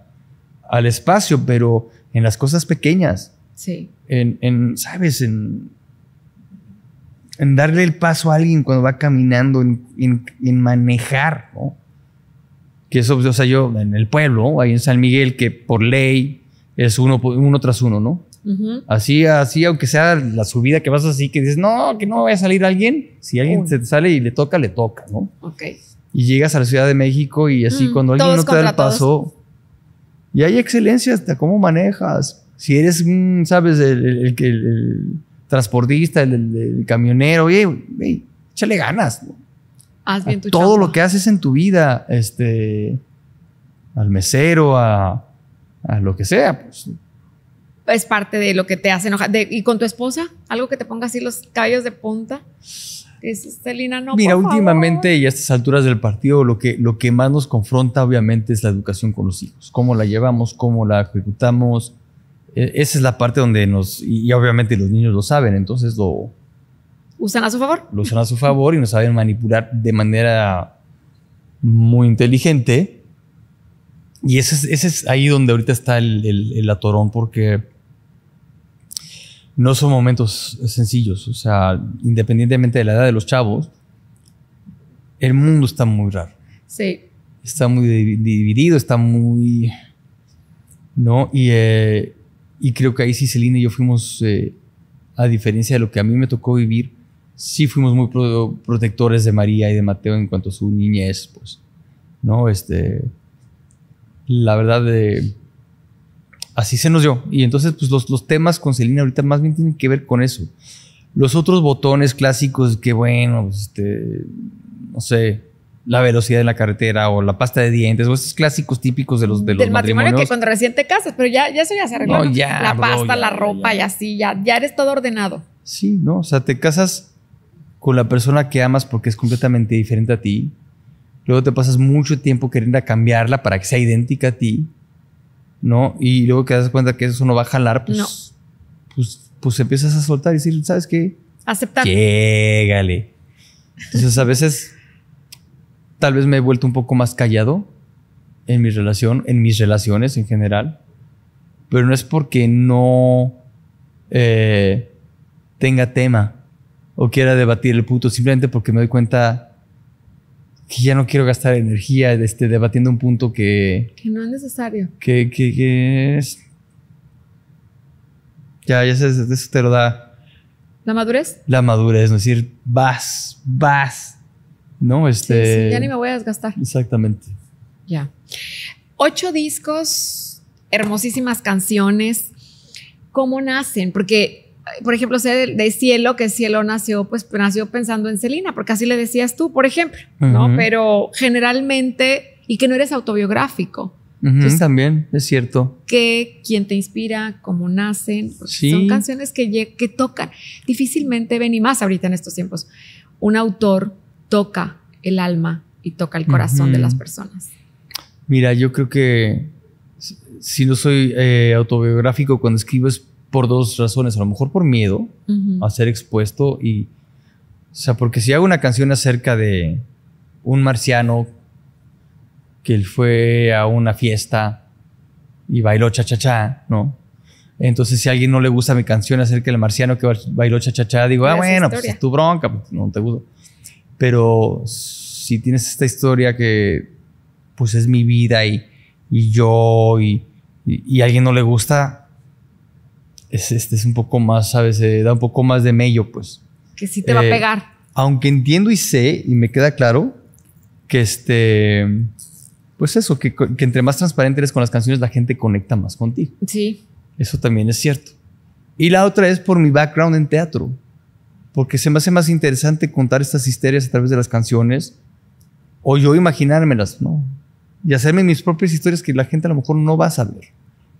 al espacio, pero en las cosas pequeñas. Sí. En, en ¿sabes? En, en darle el paso a alguien cuando va caminando, en, manejar, ¿no? Que eso, pues, o sea, yo en el pueblo, ahí en San Miguel, que por ley es uno, tras uno, ¿no? Así, así, aunque sea la subida que vas así, que dices, no, que no vaya a salir alguien. Si alguien se te sale y le toca, le toca, ¿no? Ok. Y llegas a la Ciudad de México y así, mm, cuando alguien no te da el paso, y hay excelencia hasta cómo manejas. Si eres, sabes, el, que... el transportista, el, camionero, échale ganas. todo lo que haces en tu vida, este, al mesero, a, lo que sea, pues. Es parte de lo que te hace enojar. ¿Y con tu esposa? ¿Algo que te ponga así los callos de punta? Mira, últimamente y a estas alturas del partido, lo que, lo que más nos confronta, obviamente, es la educación con los hijos. Cómo la llevamos, cómo la ejecutamos, e, esa es la parte donde nos, y obviamente los niños lo saben, entonces lo... Usan a su favor. Lo usan a su favor y nos saben manipular de manera muy inteligente. Y ese es, ahí donde ahorita está el, el, el, atorón, porque no son momentos sencillos. O sea, independientemente de la edad de los chavos, el mundo está muy raro. Sí. Está muy dividido, está muy... ¿No? Y... Eh, y creo que ahí sí Celina y yo fuimos, eh, a diferencia de lo que a mí me tocó vivir, sí fuimos muy protectores de María y de Mateo en cuanto a su niñez, pues, ¿no? Este, la verdad, eh, así se nos dio. Y entonces, pues los, los temas con Celina ahorita más bien tienen que ver con eso. Los otros botones clásicos, que bueno, pues, este, no sé, la velocidad en la carretera o la pasta de dientes o esos clásicos típicos de los de los Del matrimonio que cuando recién te casas, pero ya, ya eso ya se arregló. No, Ya, la pasta, la ropa y así, ya, ya eres todo ordenado. Sí, ¿no? O sea, te casas con la persona que amas porque es completamente diferente a ti. Luego te pasas mucho tiempo queriendo cambiarla para que sea idéntica a ti, ¿no? Y luego que das cuenta que eso no va a jalar, pues, pues, pues empiezas a soltar y decir, ¿sabes qué? Aceptar. Llégale. Entonces, a veces tal vez me he vuelto un poco más callado en mi relación, en mis relaciones en general, pero no es porque no eh, tenga tema o quiera debatir el punto, simplemente porque me doy cuenta que ya no quiero gastar energía este, debatiendo un punto que... Que no es necesario. Que, es... Ya, ya sabes, eso te lo da... La madurez. La madurez, es decir, vas, vas, ¿no? Este, ya ni me voy a desgastar. Exactamente. Ya. Ocho discos, hermosísimas canciones. ¿Cómo nacen? Porque, por ejemplo, sé de, Cielo, que Cielo nació, pues nació pensando en Celina, porque así le decías tú, por ejemplo, ¿no? Pero generalmente, y que no eres autobiográfico. también, es cierto. Que quién te inspira, cómo nacen. Son canciones que, que tocan. Difícilmente ven, y más ahorita en estos tiempos, un autor toca el alma y toca el corazón de las personas. Mira, yo creo que si no soy eh, autobiográfico cuando escribo es por dos razones, a lo mejor por miedo a ser expuesto y, o sea, porque si hago una canción acerca de un marciano que él fue a una fiesta y bailó cha-cha-cha, ¿no? Entonces, si a alguien no le gusta mi canción acerca del marciano que bailó cha-cha-cha, digo, ah, bueno, pues es tu bronca, pues, no te gusta. Pero si tienes esta historia que pues es mi vida y, y yo y, a alguien no le gusta, es, este es un poco más, ¿sabes? da un poco más de mello, pues. Que sí te va a eh, pegar. Aunque entiendo y sé y me queda claro que este, pues eso, que, que entre más transparente eres con las canciones, la gente conecta más contigo. Sí. Eso también es cierto. Y la otra es por mi background en teatro porque se me hace más interesante contar estas historias a través de las canciones o yo imaginármelas, ¿no? Y hacerme mis propias historias que la gente a lo mejor no va a saber,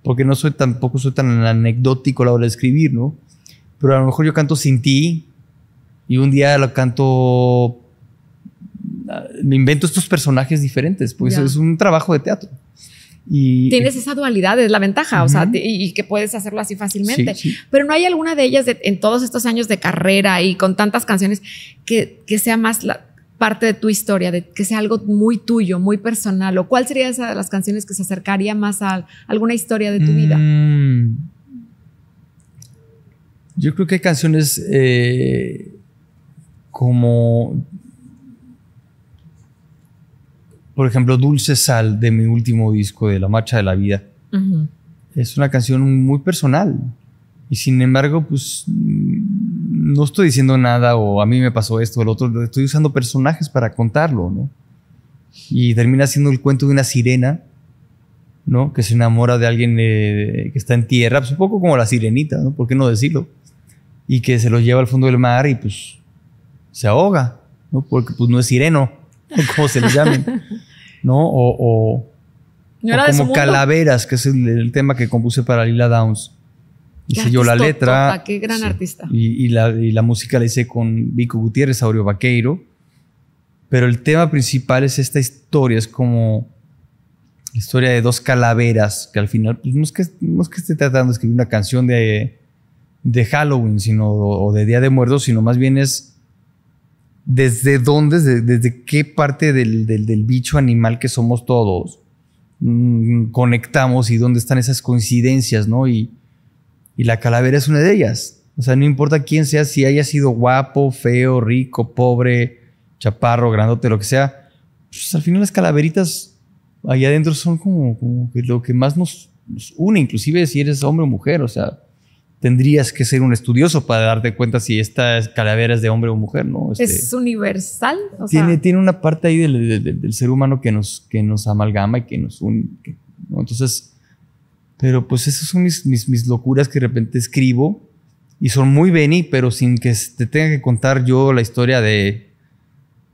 porque no soy tampoco soy tan anecdótico a la hora de escribir, ¿no? Pero a lo mejor yo canto sin ti y un día lo canto ah, me invento estos personajes diferentes, pues es un trabajo de teatro. Tienes esa dualidad, es la ventaja, o sea, y, que puedes hacerlo así fácilmente. Pero no hay alguna de ellas en todos estos años de carrera y con tantas canciones que, sea más la, parte de tu historia, de que sea algo muy tuyo, muy personal. ¿O cuál sería esa de las canciones que se acercaría más a alguna historia de tu vida? Mm. Yo creo que hay canciones eh, como por ejemplo, Dulce Sal de mi último disco de La Marcha de la Vida. Es una canción muy personal. Y sin embargo, pues no estoy diciendo nada o a mí me pasó esto o el otro. Estoy usando personajes para contarlo, ¿no? Y termina siendo el cuento de una sirena, ¿no? Que se enamora de alguien eh, que está en tierra, pues un poco como la sirenita, ¿no? ¿Por qué no decirlo? Y que se lo lleva al fondo del mar y pues se ahoga, ¿no? Porque pues no es sireno, (laughs) como se le llame (laughs) ¿no? O, como Calaveras, que es el, tema que compuse para Lila Downs. Hice yo la letra. qué gran artista. Y, la, música la hice con Vico Gutiérrez, Aureo Vaqueiro. Pero el tema principal es esta historia, es como la historia de dos calaveras que al final, pues, no, es que, esté tratando de escribir una canción de, de Halloween sino, o de Día de Muertos, sino más bien es desde dónde, desde, qué parte del, bicho animal que somos todos mm, conectamos y dónde están esas coincidencias, ¿no? Y, la calavera es una de ellas. O sea, no importa quién sea, si haya sido guapo, feo, rico, pobre, chaparro, grandote, lo que sea, pues, al final las calaveritas allá adentro son como, lo que más nos, nos, une, inclusive si eres hombre o mujer, o sea, tendrías que ser un estudioso para darte cuenta si esta calaveras es de hombre o mujer, ¿no? Este, es universal. tiene, tiene una parte ahí del, ser humano que nos, que nos amalgama y que nos une. Entonces, pero pues esas son mis, mis, locuras que de repente escribo y son muy Benny, pero sin que te tenga que contar yo la historia de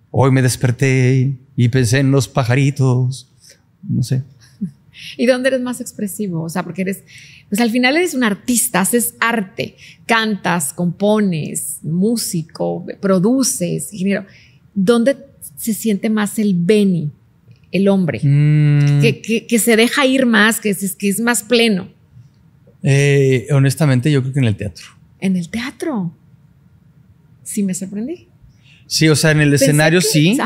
hoy me desperté y pensé en los pajaritos, no sé. ¿Y dónde eres más expresivo? O sea, porque eres, pues al final eres un artista, haces arte, cantas, compones, músico, produces, ingeniero. ¿Dónde se siente más el Beni, el hombre? Mm. Que, se deja ir más, que es, que es más pleno. Eh, honestamente, yo creo que en el teatro. En el teatro. Sí, me sorprendí. Sí, o sea, en el escenario sí.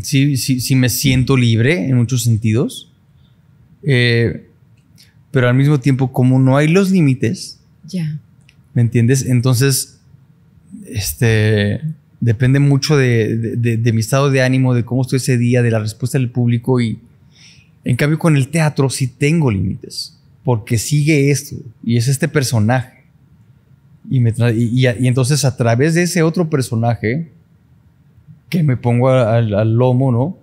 Sí, sí, sí me siento libre en muchos sentidos. Eh, pero al mismo tiempo, como no hay los límites, ¿Me entiendes? Entonces, este, depende mucho de, de, mi estado de ánimo, de cómo estoy ese día, de la respuesta del público y en cambio con el teatro sí tengo límites, porque sigue esto y es este personaje. Y, entonces a través de ese otro personaje que me pongo al, lomo, ¿no?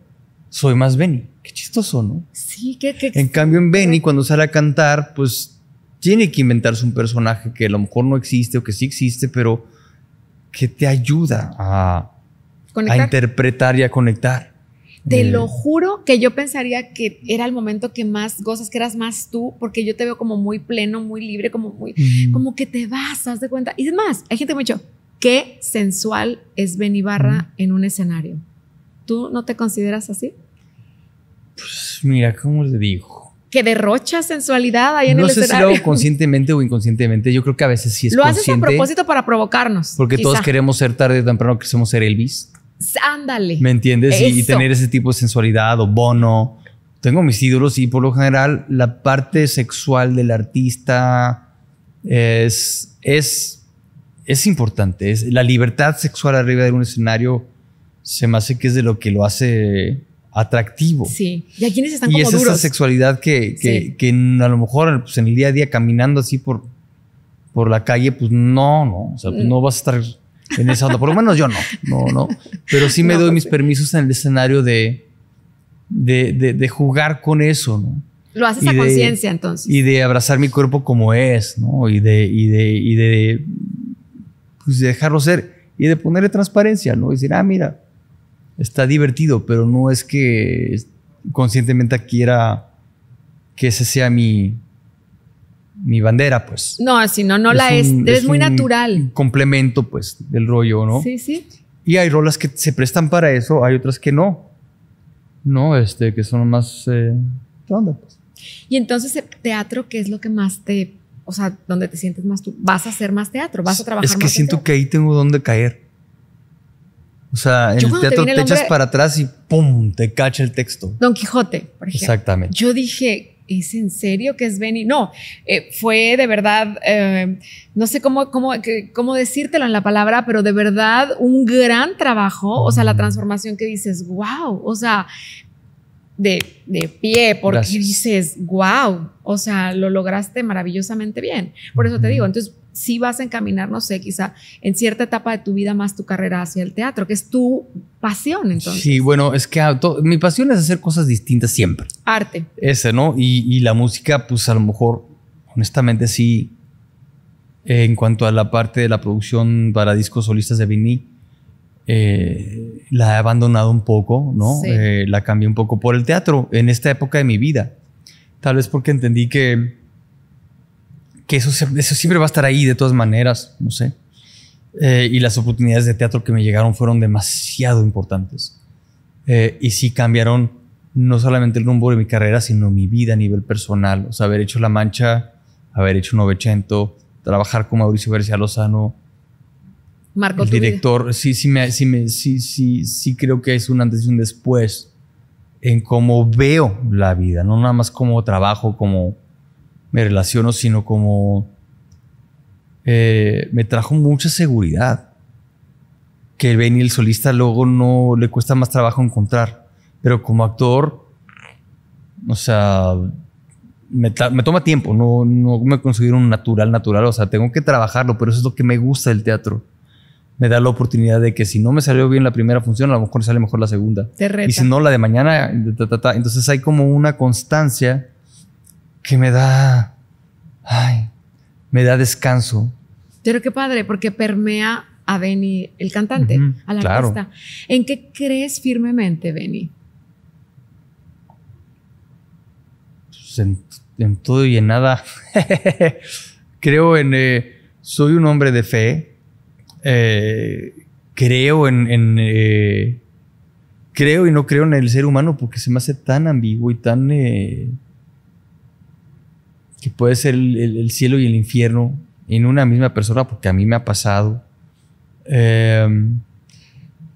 Soy más Benny. Qué chistoso, ¿no? Sí, qué, qué En cambio, en Benny, cuando sale a cantar, pues tiene que inventarse un personaje que a lo mejor no existe o que sí existe, pero que te ayuda a, a interpretar y a conectar. Te eh, lo juro que yo pensaría que era el momento que más gozas, que eras más tú, porque yo te veo como muy pleno, muy libre, como muy, como que te vas, haz de cuenta. Y es más, hay gente que me ha dicho, qué sensual es Benny Barra en un escenario. ¿Tú no te consideras así? Pues mira, ¿cómo le digo? Que derrocha sensualidad ahí en el escenario. No sé si lo hago conscientemente o inconscientemente. Yo creo que a veces sí es Lo haces a propósito para provocarnos. Porque todos queremos ser tarde o temprano, queremos ser Elvis. Ándale. ¿Me entiendes? Y, tener ese tipo de sensualidad o bono. Tengo mis ídolos y por lo general la parte sexual del artista es, es, es importante. Es, la libertad sexual arriba de un escenario se me hace que es de lo que lo hace atractivo. Sí, y quienes están y es esa sexualidad que, a lo mejor pues, en el día a día caminando así por, por la calle, pues no, no, pues, no vas a estar en esa onda, por lo menos yo no, no, no, pero sí me doy pues mis permisos en el escenario de, de, jugar con eso, ¿no? Lo haces a conciencia entonces. Y de abrazar mi cuerpo como es, ¿no? Y de, y de, de dejarlo ser y de ponerle transparencia, ¿no? Y decir, ah, mira, está divertido, pero no es que conscientemente quiera que ese sea mi, mi bandera, pues. No, si no, no la es. es, muy natural. Complemento, pues, del rollo, ¿no? Sí, sí. Y hay rolas que se prestan para eso, hay otras que no. No, este, que son más. ¿Dónde, eh, pues. Y entonces, eh, teatro, ¿qué es lo que más te. O sea, donde te sientes más tú? ¿Vas a hacer más teatro? ¿Vas a trabajar más? Es que siento que ahí tengo donde caer. O sea, en el teatro te, echas para atrás y ¡pum! te cacha el texto. Don Quijote, por ejemplo. Exactamente. Yo dije, ¿es en serio que es Benny? No, eh, fue de verdad, eh, no sé cómo, cómo, decírtelo en la palabra, pero de verdad un gran trabajo, o sea, la mm. transformación que dices, wow, o sea, de, pie, porque dices, wow, o sea, lo lograste maravillosamente bien. Por eso te digo, entonces si vas a encaminar, no sé, quizá en cierta etapa de tu vida más tu carrera hacia el teatro, que es tu pasión entonces. Sí, bueno, es que mi pasión es hacer cosas distintas siempre. Arte. Ese, ¿no? Y, la música, pues a lo mejor, honestamente sí, en cuanto a la parte de la producción para discos solistas de Vinny, eh, la he abandonado un poco, ¿no? Eh, la cambié un poco por el teatro en esta época de mi vida. Tal vez porque entendí que que eso, siempre va a estar ahí de todas maneras, no sé. Eh, y las oportunidades de teatro que me llegaron fueron demasiado importantes. Eh, y sí cambiaron no solamente el rumbo de mi carrera, sino mi vida a nivel personal. O sea, haber hecho La Mancha, haber hecho Novecento, trabajar con Mauricio García Lozano. Marco el director, sí, sí, sí, sí, sí, sí creo que es un antes y un después en cómo veo la vida, no nada más como trabajo, como me relaciono, sino como eh, me trajo mucha seguridad que el el solista, luego no le cuesta más trabajo encontrar. Pero como actor, o sea, me, toma tiempo, no, no me considero un natural, natural, o sea, tengo que trabajarlo, pero eso es lo que me gusta del teatro me da la oportunidad de que si no me salió bien la primera función, a lo mejor sale mejor la segunda. Y si no, la de mañana. Entonces hay como una constancia que me da, ay, me da descanso. Pero qué padre, porque permea a Benny, el cantante, a la artista. ¿En qué crees firmemente, Benny? Pues en, todo y en nada. (laughs) creo en... Eh, soy un hombre de fe. Eh, creo en... Eh, creo y no creo en el ser humano porque se me hace tan ambiguo y tan que puede ser el, cielo y el infierno en una misma persona, porque a mí me ha pasado. Em,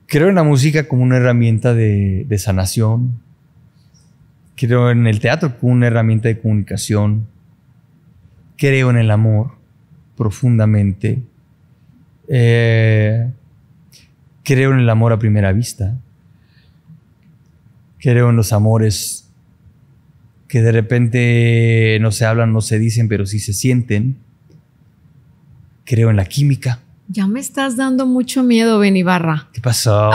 creo en la música como una herramienta de, sanación. Creo en el teatro como una herramienta de comunicación. Creo en el amor profundamente. Eh, creo en el amor a primera vista. Creo en los amores que de repente no se hablan, no se dicen, pero sí se sienten. Creo en la química. Ya me estás dando mucho miedo, Ben Ibarra. ¿Qué pasó?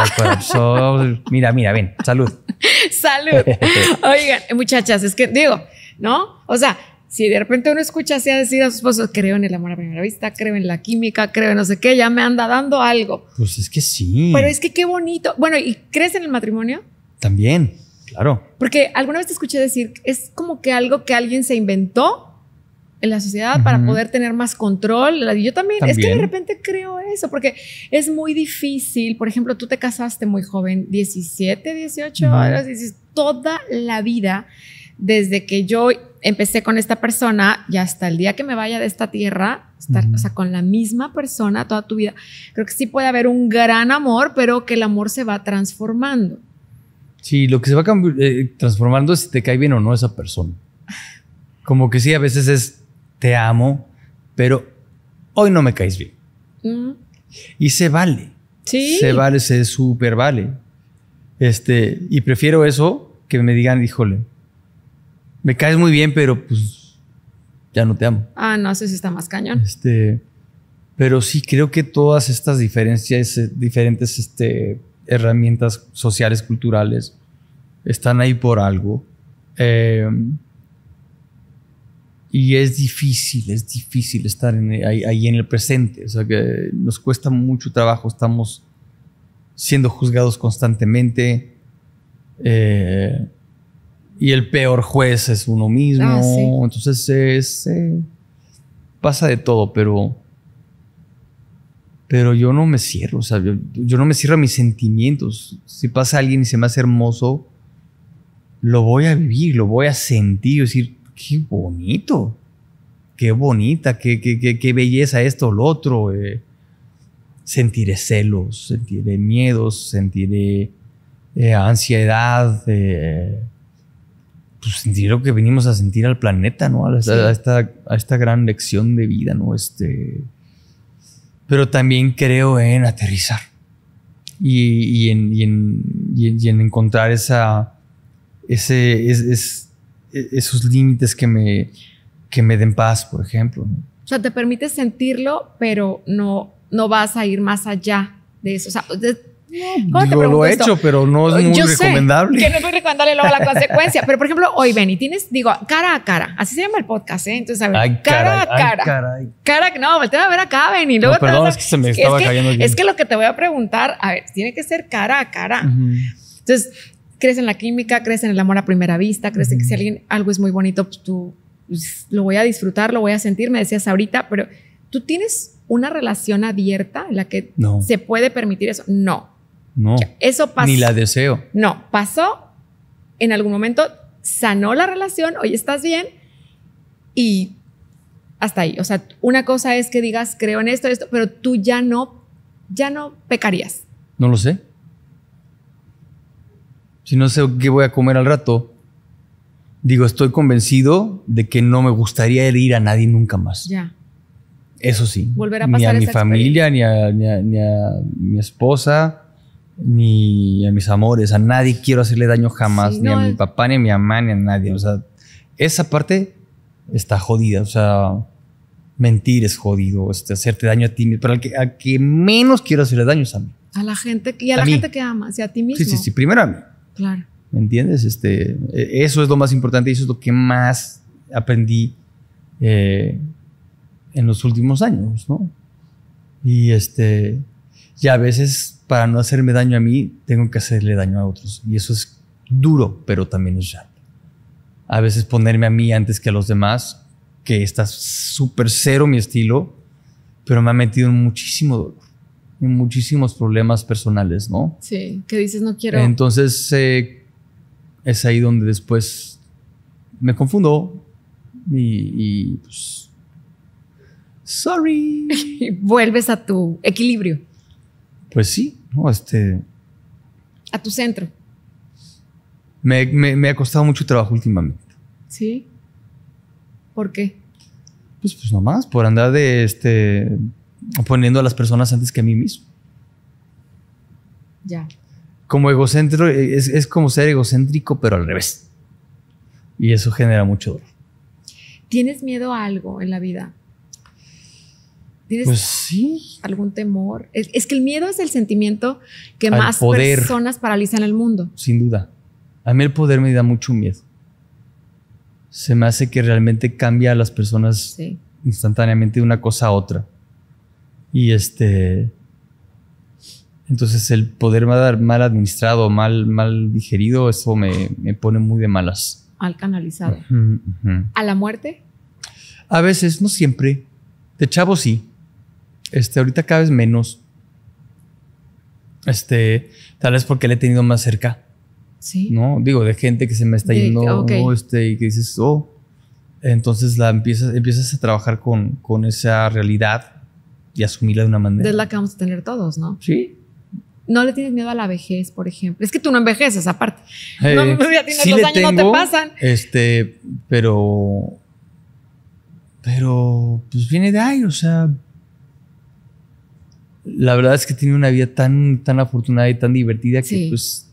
mira, mira, ven, salud. (laughs) salud. Oigan, muchachas, es que digo, ¿no? O sea, si de repente uno escucha así a decir a su esposo, creo en el amor a primera vista, creo en la química, creo en no sé qué, ya me anda dando algo. Pues es que sí. Pero es que qué bonito. Bueno, ¿y crees en el matrimonio? También. Claro. Porque alguna vez te escuché decir, es como que algo que alguien se inventó en la sociedad para poder tener más control. Yo también, es que de repente creo eso, porque es muy difícil. Por ejemplo, tú te casaste muy joven, 17, 18, años, toda la vida, desde que yo empecé con esta persona y hasta el día que me vaya de esta tierra, estar, o sea, con la misma persona toda tu vida. Creo que sí puede haber un gran amor, pero que el amor se va transformando. Sí, lo que se va eh, transformando es si te cae bien o no esa persona. Como que sí, a veces es te amo, pero hoy no me caes bien. Mm. Y se vale. Sí. Se vale, se súper vale. Este, y prefiero eso que me digan, híjole, me caes muy bien, pero pues ya no te amo. Ah, no, sé si está más cañón. Este, pero sí creo que todas estas diferencias, eh, diferentes este, herramientas sociales, culturales, están ahí por algo. Eh, y es difícil, es difícil estar ahí, en el presente. O sea que nos cuesta mucho trabajo, estamos siendo juzgados constantemente. Eh, y el peor juez es uno mismo. Ah, Entonces eh, pasa de todo, pero pero yo no me cierro, o sea, yo, no me cierro a mis sentimientos. Si pasa alguien y se me hace hermoso, lo voy a vivir, lo voy a sentir, decir, qué bonito, qué bonita, qué, belleza esto, lo otro. Eh". Sentiré celos, sentiré miedos, sentiré eh, ansiedad, eh, pues sentir lo que venimos a sentir al planeta, ¿no? A, esta, a esta gran lección de vida, ¿no? Este pero también creo en aterrizar y, y, en, y, en, y en, encontrar esa, ese, es, e, esos límites que me, que me den paz, por ejemplo. O sea, te permite sentirlo, pero no, no vas a ir más allá de eso. O sea, ¿Cómo lo he hecho, pero no es muy recomendable. Sé que no es muy recomendable luego la (laughs) consecuencia. Pero, por ejemplo, hoy, Benny, tienes, digo, cara a cara. Así se llama el podcast, ¿eh? Entonces, a ver, cara a cara. Cara, no, voltea a ver acá, Benny. no, perdón, es que se me estaba cayendo. Es que lo que te voy a preguntar, a ver, tiene que ser cara a cara. Entonces, crees en la química, crees en el amor a primera vista, crees en que si alguien algo es muy bonito, pues tú pues, lo voy a disfrutar, lo voy a sentir, me decías ahorita, pero tú tienes una relación abierta en la que no. se puede permitir eso. No. No. Eso Ni la deseo. No, pasó. En algún momento sanó la relación, hoy estás bien y hasta ahí. O sea, una cosa es que digas, creo en esto, esto, pero tú ya no, ya no pecarías. No lo sé. Si no sé qué voy a comer al rato, digo, estoy convencido de que no me gustaría herir a nadie nunca más. Ya. Eso sí. Volver a Ni a mi familia, ni a mi esposa ni a mis amores, a nadie quiero hacerle daño jamás, ni a mi papá, ni a mi mamá, ni a nadie. O sea, esa parte está jodida. O sea, mentir es jodido, este, hacerte daño a ti mismo. Pero al que, menos quiero hacerle daño es a mí. A la gente y a, la gente que amas y a ti mismo. Sí, sí, sí. Primero a mí. Claro. ¿Me entiendes? Este, e, eso es lo más importante y eso es lo que más aprendí eh, en los últimos años, ¿no? Y este, ya a veces para no hacerme daño a mí, tengo que hacerle daño a otros. Y eso es duro, pero también es real. A veces ponerme a mí antes que a los demás, que está súper cero mi estilo, pero me ha metido en muchísimo dolor, en muchísimos problemas personales, ¿no? Sí, que dices no quiero. Entonces eh, es ahí donde después me confundo y, y pues... Sorry. (laughs) Vuelves a tu equilibrio pues sí, ¿no? Este, a tu centro. Me, ha costado mucho trabajo últimamente. ¿Sí? ¿Por qué? Pues, pues, nomás, por andar de este poniendo a las personas antes que a mí mismo. Ya. Como egocéntrico, es, es, como ser egocéntrico, pero al revés. Y eso genera mucho dolor. ¿Tienes miedo a algo en la vida? pues sí. algún temor? Es, que el miedo es el sentimiento que más personas paralizan el mundo. Sin duda. A mí el poder me da mucho miedo. Se me hace que realmente cambia a las personas instantáneamente de una cosa a otra. Y este. Entonces el poder mal, administrado, mal, mal digerido, eso me, pone muy de malas. Mal canalizado. ¿A la muerte? A veces, no siempre. De chavo sí. Este, ahorita cada vez menos. Este, tal vez porque le he tenido más cerca. Sí. ¿No? Digo, de gente que se me está yendo, este, y que dices, oh. Entonces la empiezas, empiezas a trabajar con, esa realidad y asumirla de una manera. Es la que vamos a tener todos, ¿no? Sí. No le tienes miedo a la vejez, por ejemplo. Es que tú no envejeces, aparte. Eh, no no, pues ya tienes los años, no te pasan. Este, pero. Pero, pues viene de ahí, o sea, la verdad es que tiene una vida tan, tan afortunada y tan divertida que pues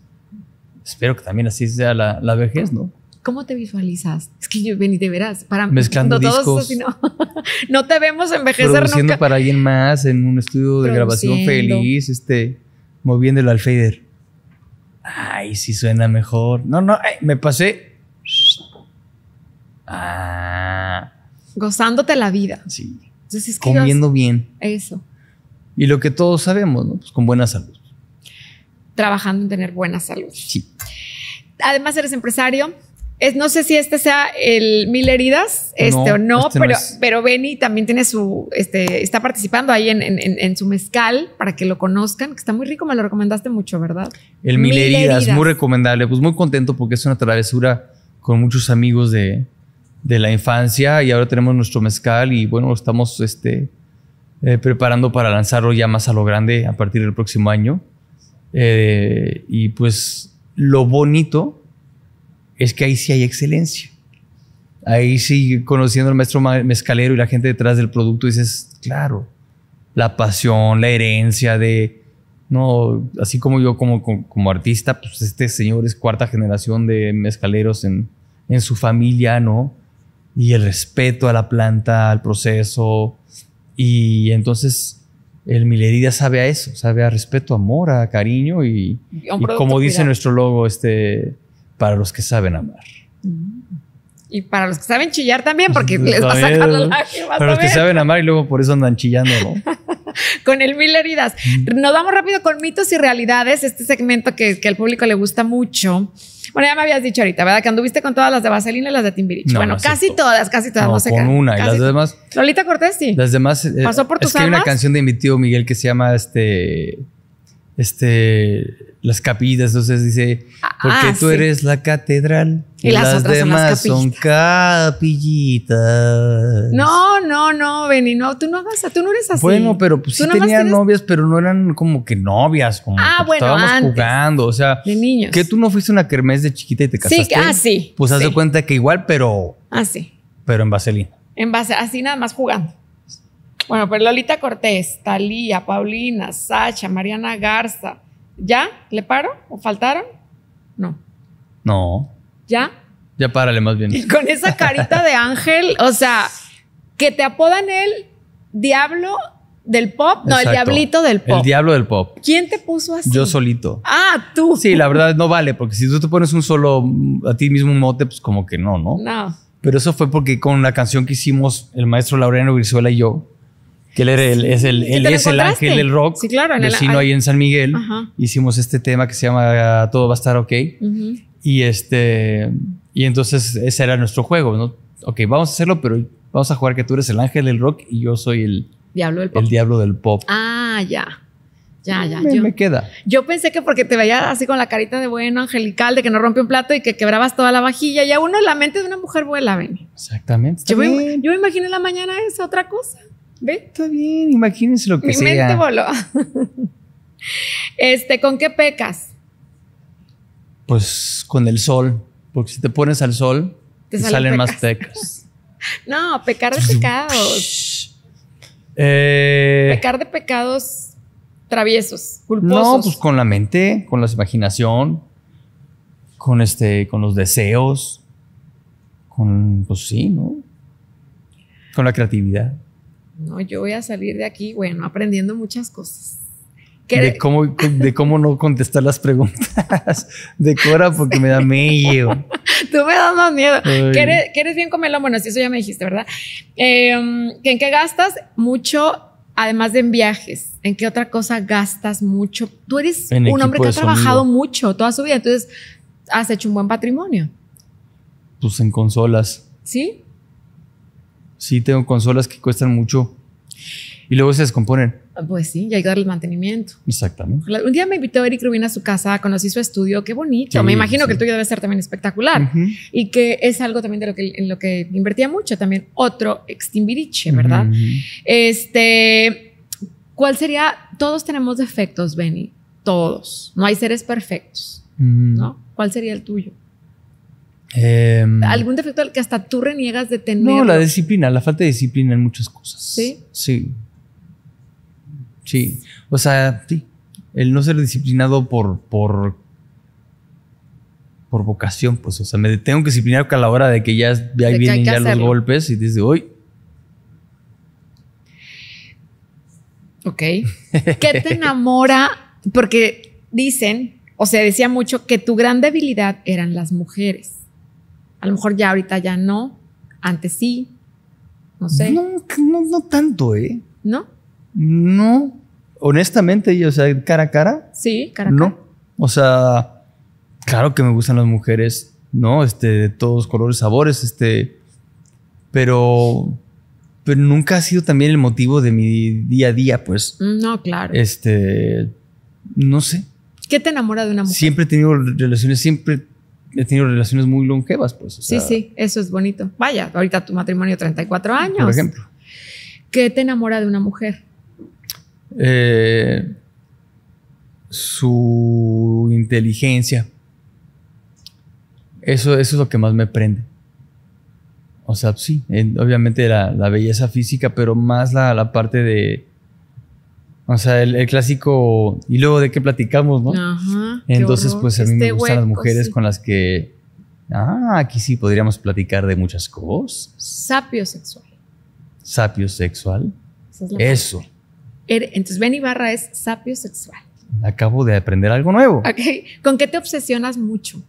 espero que también así sea la, vejez, ¿no? ¿Cómo te visualizas? Es que yo vení te verás. para mezclando no discos, (laughs) no te vemos envejecer produciendo para alguien más en un estudio de grabación feliz, este moviendo el fader, Ay, sí suena mejor. No, no, me pasé. Ah. Gozándote la vida. Sí. Comiendo bien. Eso. Y lo que todos sabemos, ¿no? Pues con buena salud. Trabajando en tener buena salud. Sí. Además, eres empresario. Es, no sé si este sea el Mil Heridas este, o no, este pero, pero Benny también tiene su, este, está participando ahí en, su mezcal para que lo conozcan, que está muy rico, me lo recomendaste mucho, ¿verdad? El Mil, heridas, muy recomendable, pues muy contento porque es una travesura con muchos amigos de, de la infancia y ahora tenemos nuestro mezcal y bueno, estamos este, eh, preparando para lanzarlo ya más a lo grande a partir del próximo año. Eh, y pues lo bonito es que ahí sí hay excelencia. Ahí sí, conociendo al maestro mezcalero y la gente detrás del producto, dices, claro, la pasión, la herencia de, no, así como yo como, como, artista, pues este señor es cuarta generación de mezcaleros en, en su familia, ¿no? Y el respeto a la planta, al proceso, y entonces el heridas sabe a eso, sabe a respeto, amor, a cariño y, como dice nuestro logo, este, para los que saben amar. Y para los que saben chillar también, porque (laughs) les va a sacar la Para los que saben amar y luego por eso andan chillando, (laughs) con el mil heridas. Mm. Nos vamos rápido con mitos y realidades, este segmento que, que al público le gusta mucho. Bueno, ya me habías dicho ahorita, ¿verdad? Que anduviste con todas las de Vaselina y las de Timbiriche. bueno, casi todas, casi todas. No, sé con una. ¿Y las demás? Lolita Cortés, sí. Las demás. Eh, Pasó por tus Es que hay una canción de mi tío Miguel que se llama este este, las capillas. Entonces dice, ah, porque ah, tú eres la catedral y, las, demás son, capillitas. No, no, no, Benny, no, tú no tú no eres así. Bueno, pero pues, sí tenía novias, pero no eran como que novias, como ah, pues, estábamos jugando, o sea, que tú no fuiste una kermés de chiquita y te casaste. Sí, ah, Pues haz de cuenta que igual, pero. Ah, Pero en vaselina. En base, así nada más jugando. Bueno, pero Lolita Cortés, Talía, Paulina, Sacha, Mariana Garza. ¿Ya? ¿Le paro? ¿O faltaron? No. No. ¿Ya? Ya párale más bien. Y con esa carita de (laughs) ángel, o sea, que te apodan el diablo del pop, no, el diablito del pop. El diablo del pop. ¿Quién te puso así? Yo solito. Ah, tú. Sí, la verdad no vale, porque si tú te pones un solo a ti mismo un mote, pues como que no, ¿no? No. Pero eso fue porque con la canción que hicimos el maestro Laureano Virzuela y yo, que él, es, el, ángel del rock, sí, claro, vecino ahí en San Miguel. Hicimos este tema que se llama ah, Todo va a estar ok. Y este y entonces ese era nuestro juego, ¿no? Ok, vamos a hacerlo, pero vamos a jugar que tú eres el ángel del rock y yo soy el diablo del pop. Ah, ya. Ya, ya. Me, yo, me queda. Yo pensé que porque te veía así con la carita de bueno, angelical, de que no rompe un plato y que quebrabas toda la vajilla. y a uno, la mente de una mujer vuela, ven. Exactamente. Yo me, imaginé la mañana esa, otra cosa. ¿Ve? Está bien, imagínense lo que Mi sea. Mi mente voló. (laughs) este, ¿con qué pecas? Pues con el sol, porque si te pones al sol, te, salen, más pecas. (laughs) no, pecar de pecados. (laughs) Eh, pecar de pecados traviesos, culposos. No, pues con la mente, con la imaginación, con este, con los deseos, con, pues sí, ¿no? Con la creatividad no, yo voy a salir de aquí, bueno, aprendiendo muchas cosas. De cómo, de cómo no contestar las preguntas (laughs) de Cora porque me da miedo. (laughs) Tú me das más miedo. quieres bien comerlo? Bueno, bien si eso ya me dijiste, ¿verdad? Em, ¿En qué gastas? Mucho, además de en viajes. ¿En qué otra cosa gastas mucho? Tú eres un hombre que ha trabajado mucho toda su vida, entonces has hecho un buen patrimonio. Pues en consolas. ¿Sí? sí tengo consolas que cuestan mucho y luego se descomponen. Ah, pues sí, y hay que mantenimiento. Exactamente. Un día me invitó Eric Rubin a su casa, conocí su estudio, qué bonito. me imagino que el tuyo debe ser también espectacular y que es algo también de lo que, en lo que invertía mucho, también otro extinviriche, ¿verdad? Este, ¿cuál sería? Todos tenemos defectos, Benny, todos. No hay seres perfectos, ¿no? ¿Cuál sería el tuyo? Em, ¿Algún defecto al que hasta tú reniegas de tener? No, la disciplina, la falta de disciplina en muchas cosas. ¿Sí? Sí. Sí. O sea, sí. El no ser disciplinado por, por, por vocación, pues, o sea, me tengo que disciplinar a la hora de que ya, vienen ya los golpes y desde hoy. Ok. ¿Qué te enamora? Porque dicen, o sea, decía mucho que tu gran debilidad eran las mujeres. A lo mejor ya ahorita ya no, antes sí, no sé. No, no, tanto, ¿eh? ¿No? No, honestamente, o sea, cara a cara. Sí, cara a cara. No, o sea, claro que me gustan las mujeres, ¿no? Este, de todos colores, sabores, este, pero, pero nunca ha sido también el motivo de mi día a día, pues. Mm, no, claro. Este, no sé. ¿Qué te enamora de una mujer? Siempre he tenido relaciones, siempre he tenido relaciones muy longevas, pues. sí, sí, eso es bonito. Vaya, ahorita tu matrimonio 34 años. Por ejemplo. ¿Qué te enamora de una mujer? Eh, su inteligencia. Eso, es lo que más me prende. O sea, sí, obviamente la, la, belleza física, pero más la parte de, o sea, el, clásico, y luego de qué platicamos, ¿no? Ajá, Entonces, pues a mí me este gustan las mujeres con las que, ah, aquí sí podríamos platicar de muchas cosas. Sapio sexual. Sapio sexual. Eso. Er, entonces, Ben Barra es sapio sexual. Acabo de aprender algo nuevo. Ok. ¿Con qué te obsesionas mucho?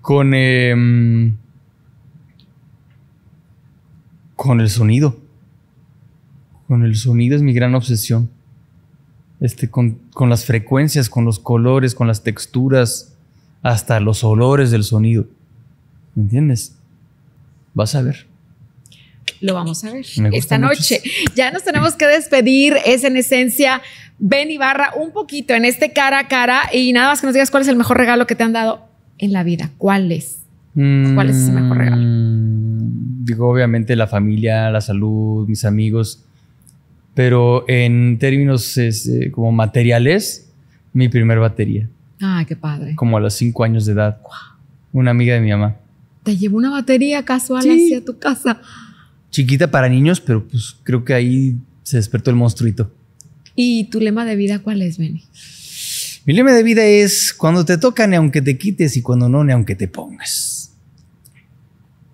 Con, em, con el sonido. Con el sonido es mi gran obsesión. Este, con, con las frecuencias, con los colores, con las texturas, hasta los olores del sonido. ¿Me entiendes? Vas a ver lo vamos a ver esta noche. Ya nos tenemos que despedir. Es en esencia Ben Barra un poquito en este cara a cara y nada más que nos digas cuál es el mejor regalo que te han dado en la vida. ¿Cuál es? ¿Cuál es el mejor regalo? Mm, digo, obviamente la familia, la salud, mis amigos, pero en términos este, como materiales, mi primer batería. Ah, qué padre. Como a los cinco años de edad. Una amiga de mi mamá. Te llevó una batería casual hacia tu casa. Chiquita para niños, pero pues creo que ahí se despertó el monstruito. ¿Y tu lema de vida cuál es, Benny? Mi lema de vida es cuando te tocan, aunque te quites y cuando no ni aunque te pongas.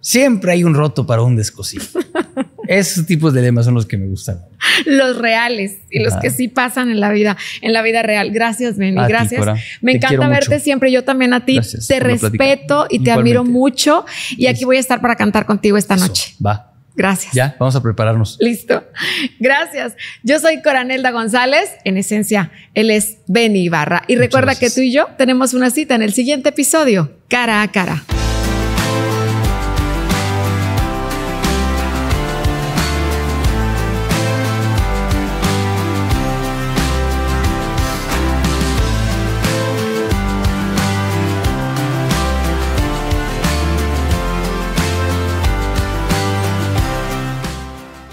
Siempre hay un roto para un descosido. (laughs) esos tipos de lemas son los que me gustan. Los reales y los que sí pasan en la vida, en la vida real. Gracias, Benny. gracias. me encanta verte siempre. Yo también a ti te respeto y te admiro mucho. Y aquí voy a estar para cantar contigo esta noche. Va. Gracias. Ya, vamos a prepararnos. Listo. Gracias. Yo soy Coranelda González. En esencia, él es Benny Ibarra. Y recuerda que tú y yo tenemos una cita en el siguiente episodio, cara a cara.